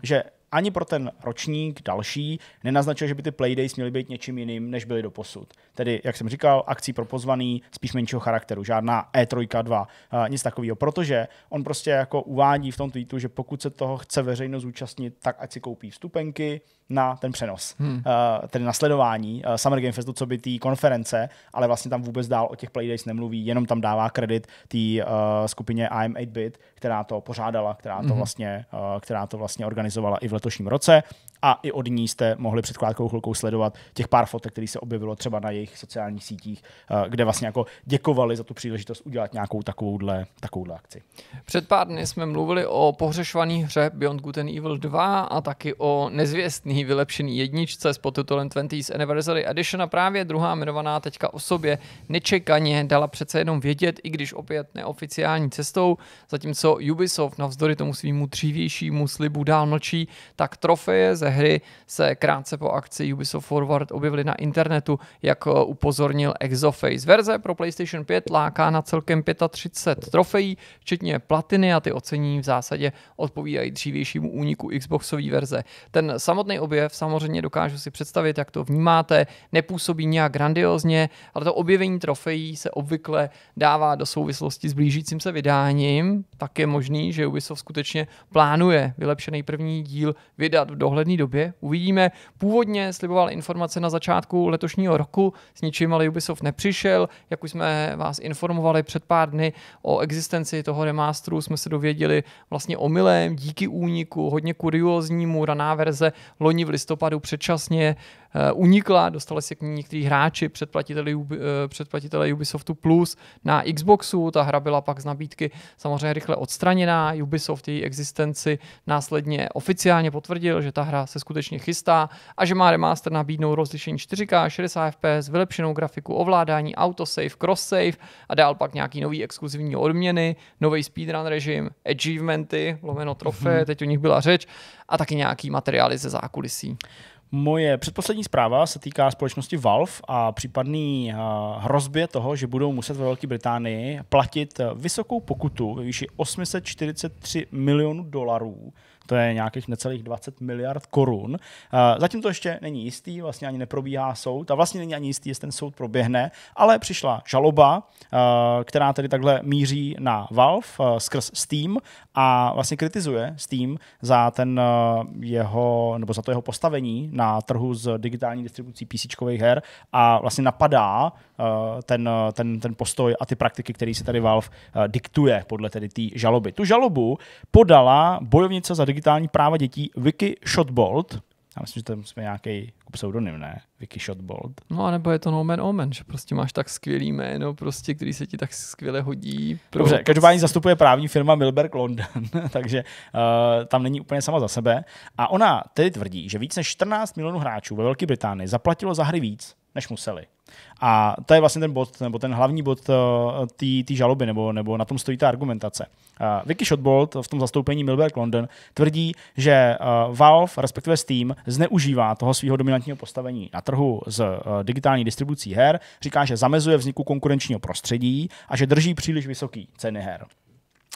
že ani pro ten ročník další nenaznačil, že by ty playdays měly být něčím jiným, než byly do posud. Tedy, jak jsem říkal, akcí pro pozvaný, spíš menšího charakteru, žádná E3 2, eh, nic takového, protože on prostě jako uvádí v tom tweetu, že pokud se toho chce veřejnost zúčastnit, tak ať si koupí vstupenky, na ten přenos, hmm. uh, tedy na sledování uh, Summer Game Festu, co by té konference, ale vlastně tam vůbec dál o těch Playdays nemluví, jenom tam dává kredit té uh, skupině I'm 8-bit, která to pořádala, která to, hmm. vlastně, uh, která to vlastně organizovala i v letošním roce a i od ní jste mohli před krátkou chvilkou sledovat těch pár fotek, které se objevilo třeba na jejich sociálních sítích, eh, kde vlastně jako děkovali za tu příležitost udělat nějakou takovouhle, takovouhle akci. Před pár dny jsme mluvili o pohřešované hře Beyond Good and Evil 2 a taky o nezvěstný vylepšený jedničce s podtitulem 20th Anniversary Edition a právě druhá jmenovaná teďka o sobě nečekaně dala přece jenom vědět, i když opět neoficiální cestou, zatímco Ubisoft navzdory tomu svýmu dřívějšímu slibu dál mlčí, tak trofeje ze hry se krátce po akci Ubisoft Forward objevily na internetu, jak eh, upozornil Exoface. Verze pro PlayStation 5 láká na celkem 35 trofejí, včetně platiny a ty ocení v zásadě odpovídají dřívějšímu úniku Xboxové verze. Ten samotný objev samozřejmě dokážu si představit, jak to vnímáte, nepůsobí nějak grandiozně, ale to objevení trofejí se obvykle dává do souvislosti s blížícím se vydáním. Tak je možný, že Ubisoft skutečně plánuje vylepšený první díl vydat v dohledný době době. Uvidíme. Původně sliboval informace na začátku letošního roku, s ničím ale Ubisoft nepřišel. Jak už jsme vás informovali před pár dny o existenci toho remasteru, jsme se dověděli vlastně omylem, díky úniku, hodně kurióznímu. Raná verze loni v listopadu předčasně eh, unikla, dostali se k ní některý hráči, předplatitelé eh, předplatitele Ubisoftu Plus na Xboxu, ta hra byla pak z nabídky samozřejmě rychle odstraněná, Ubisoft její existenci následně oficiálně potvrdil, že ta hra se skutečně chystá a že má remaster nabídnou rozlišení 4K, 60 fps, vylepšenou grafiku, ovládání, autosave, crosssave a dál pak nějaký nový exkluzivní odměny, nový speedrun režim, achievementy, lomeno trofé, mm-hmm. teď o nich byla řeč, a taky nějaký materiály ze zákulisí. Moje předposlední zpráva se týká společnosti Valve a případný hrozbě toho, že budou muset ve Velké Británii platit vysokou pokutu ve výši 843 milionů dolarů to je nějakých necelých 20 miliard korun. Zatím to ještě není jistý, vlastně ani neprobíhá soud a vlastně není ani jistý, jestli ten soud proběhne, ale přišla žaloba, která tedy takhle míří na Valve skrz Steam a vlastně kritizuje Steam za ten jeho, nebo za to jeho postavení na na trhu s digitální distribucí PC her a vlastně napadá eh, ten, ten, ten postoj a ty praktiky, které si tady Valve eh, diktuje podle tedy té žaloby. Tu žalobu podala bojovnice za digitální práva dětí Vicky Shotbolt, já myslím, že tam jsme nějaký jako pseudonym, ne? Vicky Shotbold. No a nebo je to no Man Omen, oh že prostě máš tak skvělý jméno, prostě, který se ti tak skvěle hodí. Pro... Dobře, každopádně zastupuje právní firma Milberg London, <laughs> takže uh, tam není úplně sama za sebe. A ona tedy tvrdí, že víc než 14 milionů hráčů ve Velké Británii zaplatilo za hry víc, než museli. A to je vlastně ten bod, nebo ten hlavní bod eh, té žaloby, nebo, nebo na tom stojí ta argumentace. Uh, Vicky Shotbolt v tom zastoupení Milberg London tvrdí, že uh, Valve, respektive Steam, zneužívá toho svého dominantního postavení na trhu s uh, digitální distribucí her, říká, že zamezuje vzniku konkurenčního prostředí a že drží příliš vysoký ceny her.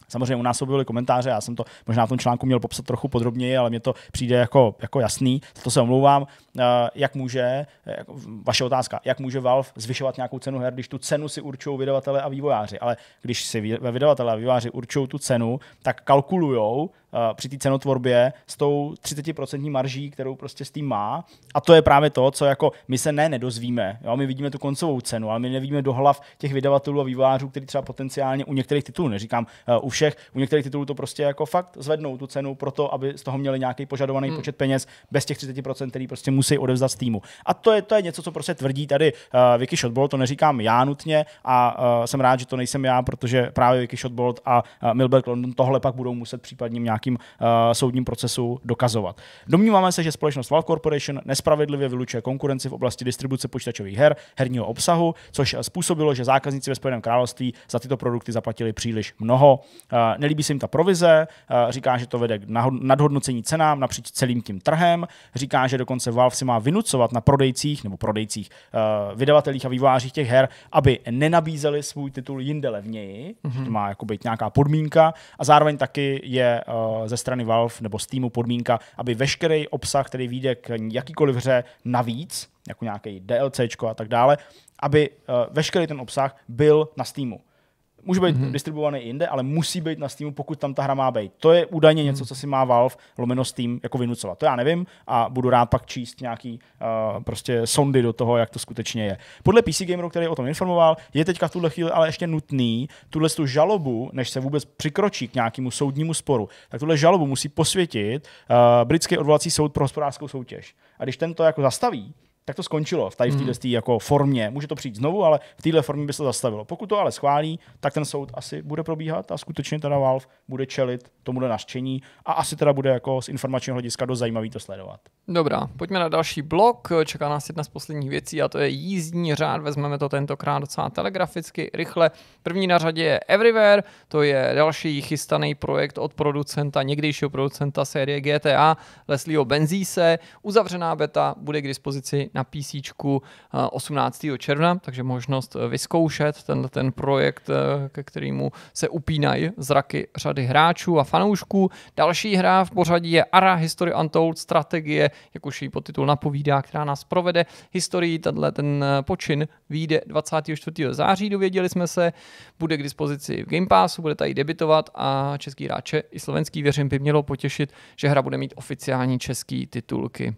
Samozřejmě u nás byly komentáře, já jsem to možná v tom článku měl popsat trochu podrobněji, ale mně to přijde jako, jako jasný, to se omlouvám. Eh, jak může, eh, jako vaše otázka, jak může Valve zvyšovat nějakou cenu her, když tu cenu si určují vydavatele a vývojáři. Ale když si vydavatele a vývojáři určují tu cenu, tak kalkulujou eh, při té cenotvorbě s tou 30% marží, kterou prostě s tím má. A to je právě to, co jako my se ne nedozvíme. Jo? My vidíme tu koncovou cenu, ale my nevíme do hlav těch vydavatelů a vývojářů, který třeba potenciálně u některých titulů, neříkám u všech, u některých titulů to prostě jako fakt zvednou tu cenu proto, aby z toho měli nějaký požadovaný hmm. počet peněz bez těch 30%, který prostě musí musí odevzdat z týmu. A to je, to je něco, co prostě tvrdí tady uh, Vicky Shotbolt, to neříkám já nutně a uh, jsem rád, že to nejsem já, protože právě Vicky Shotbolt a uh, Milberg London tohle pak budou muset případně nějakým uh, soudním procesu dokazovat. Domníváme se, že společnost Valve Corporation nespravedlivě vylučuje konkurenci v oblasti distribuce počítačových her, herního obsahu, což způsobilo, že zákazníci ve Spojeném království za tyto produkty zaplatili příliš mnoho. Nelíbí se jim ta provize, říká, že to vede k nadhodnocení cenám napříč celým tím trhem, říká, že dokonce Valve dál si má vynucovat na prodejcích nebo prodejcích, uh, vydavatelích a vývojářích těch her, aby nenabízeli svůj titul jinde levněji, mm-hmm. to má jako být nějaká podmínka a zároveň taky je uh, ze strany Valve nebo Steamu podmínka, aby veškerý obsah, který vyjde k jakýkoliv hře navíc, jako nějaký DLCčko a tak dále, aby uh, veškerý ten obsah byl na Steamu. Může být mm-hmm. distribuovaný jinde, ale musí být na Steamu, pokud tam ta hra má být. To je údajně mm-hmm. něco, mhm. co si má Valve lomeno Steam jako vynucovat. To já nevím a budu rád pak číst nějaký uh, prostě sondy do toho, jak to skutečně je. Podle PC Gameru, který o tom informoval, je teďka v tuhle chvíli ale ještě nutný tuhle tu žalobu, než se vůbec přikročí k nějakému soudnímu sporu, tak tuhle žalobu musí posvětit uh, britský odvolací soud pro hospodářskou soutěž. A když tento jako zastaví, tak to skončilo v tady v této mm. jako formě. Může to přijít znovu, ale v této formě by se to zastavilo. Pokud to ale schválí, tak ten soud asi bude probíhat a skutečně teda Valve bude čelit tomu naštění a asi teda bude jako z informačního hlediska dost zajímavý to sledovat. Dobrá, pojďme na další blok. Čeká nás jedna z posledních věcí a to je jízdní řád. Vezmeme to tentokrát docela telegraficky, rychle. První na řadě je Everywhere, to je další chystaný projekt od producenta, někdejšího producenta série GTA, Leslieho Benzíse. Uzavřená beta bude k dispozici na PC 18. Eh, června, takže možnost eh, vyzkoušet ten, ten projekt, eh, ke kterému se upínají zraky řady hráčů a fanoušků. Další hra v pořadí je Ara History Untold strategie, jak už ji podtitul napovídá, která nás provede historii. Tenhle ten počin vyjde 24. září, dověděli jsme se, bude k dispozici v Game Passu, bude tady debitovat a český hráče i slovenský věřím by mělo potěšit, že hra bude mít oficiální český titulky.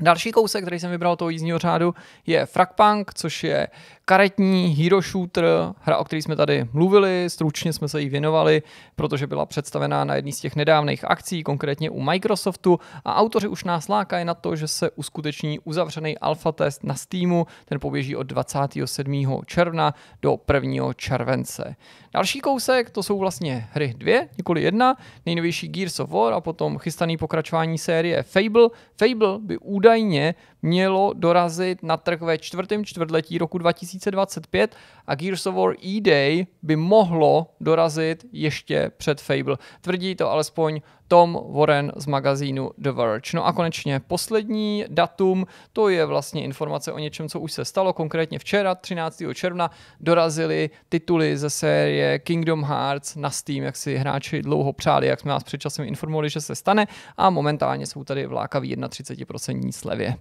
Další kousek, který jsem vybral toho jízdního řádu, je Fragpunk, což je karetní hero shooter, hra, o které jsme tady mluvili, stručně jsme se jí věnovali, protože byla představená na jedné z těch nedávných akcí, konkrétně u Microsoftu a autoři už nás lákají na to, že se uskuteční uzavřený alfa test na Steamu, ten poběží od 27. června do 1. července. Další kousek, to jsou vlastně hry dvě, nikoli jedna, nejnovější Gears of War a potom chystaný pokračování série Fable. Fable by údajně Udajnie mělo dorazit na trh ve čtvrtém čtvrtletí roku 2025 a Gears of War E-Day by mohlo dorazit ještě před Fable. Tvrdí to alespoň Tom Warren z magazínu The Verge. No a konečně poslední datum, to je vlastně informace o něčem, co už se stalo, konkrétně včera, 13. června, dorazily tituly ze série Kingdom Hearts na Steam, jak si hráči dlouho přáli, jak jsme nás před časem informovali, že se stane a momentálně jsou tady v lákavý 31% slevě.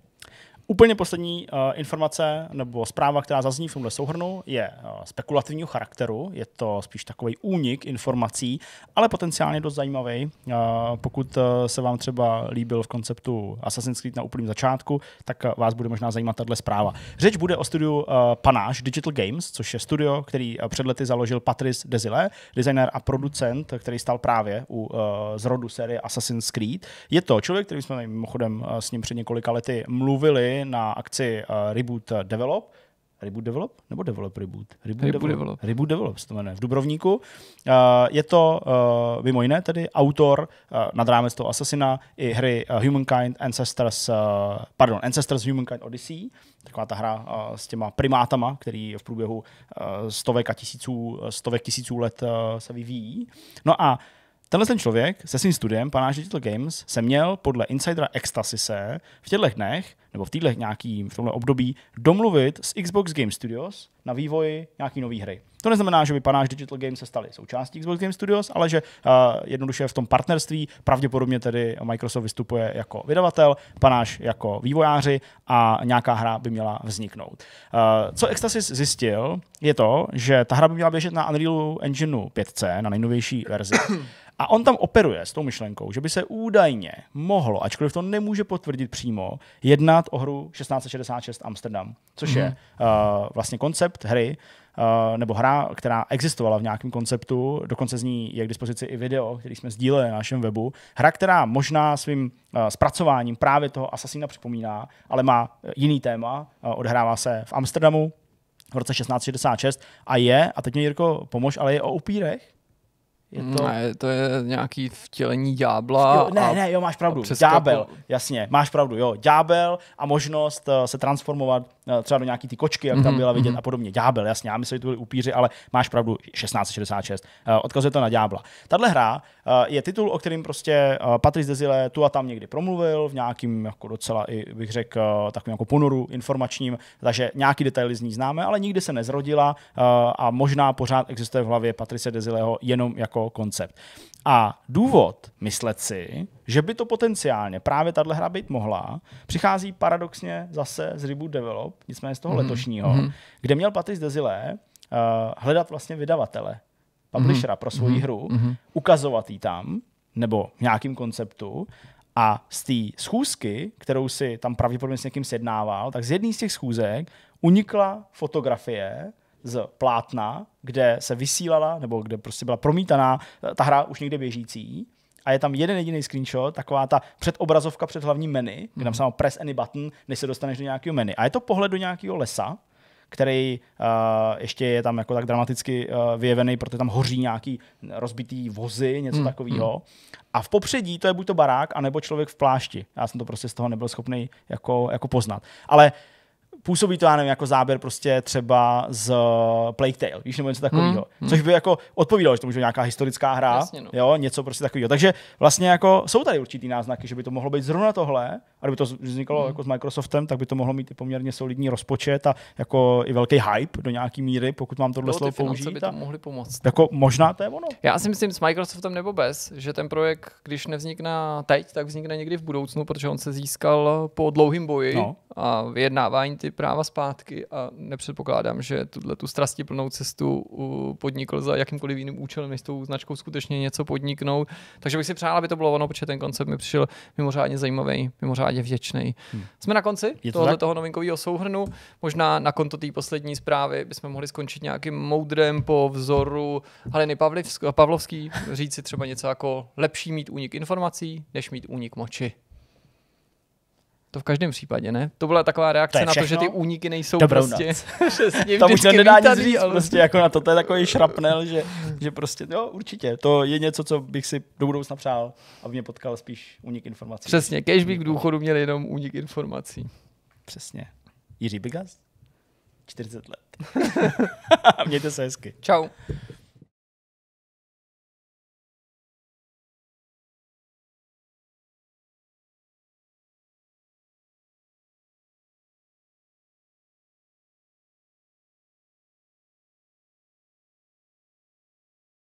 Úplně poslední uh, informace nebo zpráva, která zazní v tomhle souhrnu, je uh, spekulativního charakteru. Je to spíš takový únik informací, ale potenciálně dost zajímavý. Uh, eh, pokud uh, se vám třeba líbil v konceptu Assassin's Creed na úplném začátku, tak uh, vás bude možná zajímat tahle zpráva. Řeč bude o studiu uh, Panache Digital Games, což je studio, který uh, před lety založil Patrice Desile, designer a producent, který stal právě u uh, zrodu série Assassin's Creed. Je to člověk, který jsme mimochodem uh, s ním před několika lety mluvili na akci eh, Reboot eh, Develop, Reboot Develop? Nebo Develop Reboot? Reboot, Reboot Develop. Develop. Reboot Develop se to jmenuje. V Dubrovníku. Eh, je to mimo jiné tedy autor nad rámec toho Assassina i hry Humankind Ancestors, pardon, Ancestors Humankind Odyssey, taková ta hra s těma primátama, který v průběhu stovek a tisíců, stovek tisíců let se vyvíjí. No a Tenhle ten člověk se svým studiem Panáš Digital Games se měl podle insidera Ecstasise v těchto dnech, nebo v týchto nějakým v tomhle období, domluvit s Xbox Game Studios na vývoji nějaký nové hry. To neznamená, že by Panáš Digital Games se stali součástí Xbox Game Studios, ale že uh, jednoduše v tom partnerství pravděpodobně tedy Microsoft vystupuje jako vydavatel, Panáš jako vývojáři a nějaká hra by měla vzniknout. Uh, co Ecstasis zjistil, je to, že ta hra by měla běžet na Unreal Engineu 5C, na nejnovější verzi. A on tam operuje s tou myšlenkou, že by se údajně mohlo, ačkoliv to nemůže potvrdit přímo, jednat o hru 1666 Amsterdam, což mm je uh, vlastně koncept hry, Uh, nebo hra, která existovala v nějakém konceptu, dokonce z ní je k dispozici i video, který jsme sdíleli na našem webu. Hra, která možná svým uh, zpracováním právě toho Asasína připomíná, ale má jiný téma, uh, odhrává se v Amsterdamu v roce 1666 a je, a teď mě Jirko pomož, ale je o upírech, je mm, to... Ne, to je nějaký vtělení ďábla. ne, a... ne, jo, máš pravdu. Ďábel, jasně, máš pravdu, jo. Ďábel a možnost eh, se transformovat Eh, třeba do nějaký ty kočky, jak tam mhm, byla vidět mm-hmm. a podobně. Ďábel, jasně, já myslím, že to byly upíři, ale máš pravdu, 1666. Eh, odkazuje to na Ďábla. Tahle hra eh, je titul, o kterým prostě Patrice Desile tu a tam někdy promluvil, v nějakým jako docela, i bych řekl, takovým jako ponoru informačním, takže nějaký detaily z ní známe, ale nikdy se nezrodila a možná pořád existuje v hlavě Patrice Desileho jenom jako koncept. A důvod myslet si, že by to potenciálně právě tahle hra být mohla, přichází paradoxně zase z Reboot Develop, nicméně z toho mm-hmm. letošního, mm-hmm. kde měl Patrice Dezilé uh, eh, hledat vlastně vydavatele, publishera mm-hmm. pro svoji mm-hmm. hru, mm-hmm. ukazovat jí tam, nebo v nějakým konceptu, a z té schůzky, kterou si tam pravděpodobně s někým sednával, tak z jedné z těch schůzek unikla fotografie z plátna, kde se vysílala, nebo kde prostě byla promítaná eh, ta hra už někde běžící, a je tam jeden jediný screenshot, taková ta předobrazovka před hlavní menu, kde tam mhm. samo press any button, než se dostaneš do nějakého menu. A je to pohled do nějakého lesa, který uh, ještě je tam jako tak dramaticky uh, vyjevený, protože tam hoří nějaký rozbitý vozy, něco mm. takového. Mhm. A v popředí to je buď to barák, anebo člověk v plášti. Já jsem to prostě z toho nebyl schopný jako, jako poznat. Ale uh, působí to, já nevím, jako záběr prostě třeba z eh, Plague Tale, víš, nebo něco mhm, takového. Hmm. Což by jako odpovídalo, že to může nějaká historická hra, Jasně, no. jo, něco prostě takového. Takže vlastně jako jsou tady určitý náznaky, že by to mohlo být zrovna tohle, a kdyby to vznikalo mm. jako s Microsoftem, tak by to mohlo mít i poměrně solidní rozpočet a jako i velký hype do nějaké míry, pokud mám tohle no, slovo použít. by to mohli pomoct. Jako možná to je ono. Já si myslím s Microsoftem nebo bez, že ten projekt, když nevznikne teď, tak vznikne někdy v budoucnu, protože on se získal po dlouhém boji no. a vyjednávání ty práva zpátky a nepředpokládám, že tuhle tu strasti plnou cestu podnikl za jakýmkoliv jiným účelem, než tou značkou skutečně něco podniknout. Takže bych si přál, aby to bylo ono, protože ten koncept mi přišel mimořádně zajímavý, mimořádně případě vděčný. Hmm. Jsme na konci Je to tohoto toho novinkového souhrnu. Možná na konto té poslední zprávy bychom mohli skončit nějakým moudrem po vzoru Haliny Pavlovský, říct si třeba něco jako lepší mít únik informací, než mít únik moči. To v každém případě, ne? To byla taková reakce to na to, že ty úniky nejsou Dobrou prostě... <laughs> to už nedá nic říct, ale... prostě jako na to, to je takový šrapnel, že, že prostě, jo, určitě, to je něco, co bych si do budoucna přál, aby mě potkal spíš únik informací. Přesně, kež bych v důchodu měl jenom únik informací. Přesně. Jiří Bigas? 40 let. <laughs> <laughs> Mějte se hezky. Čau.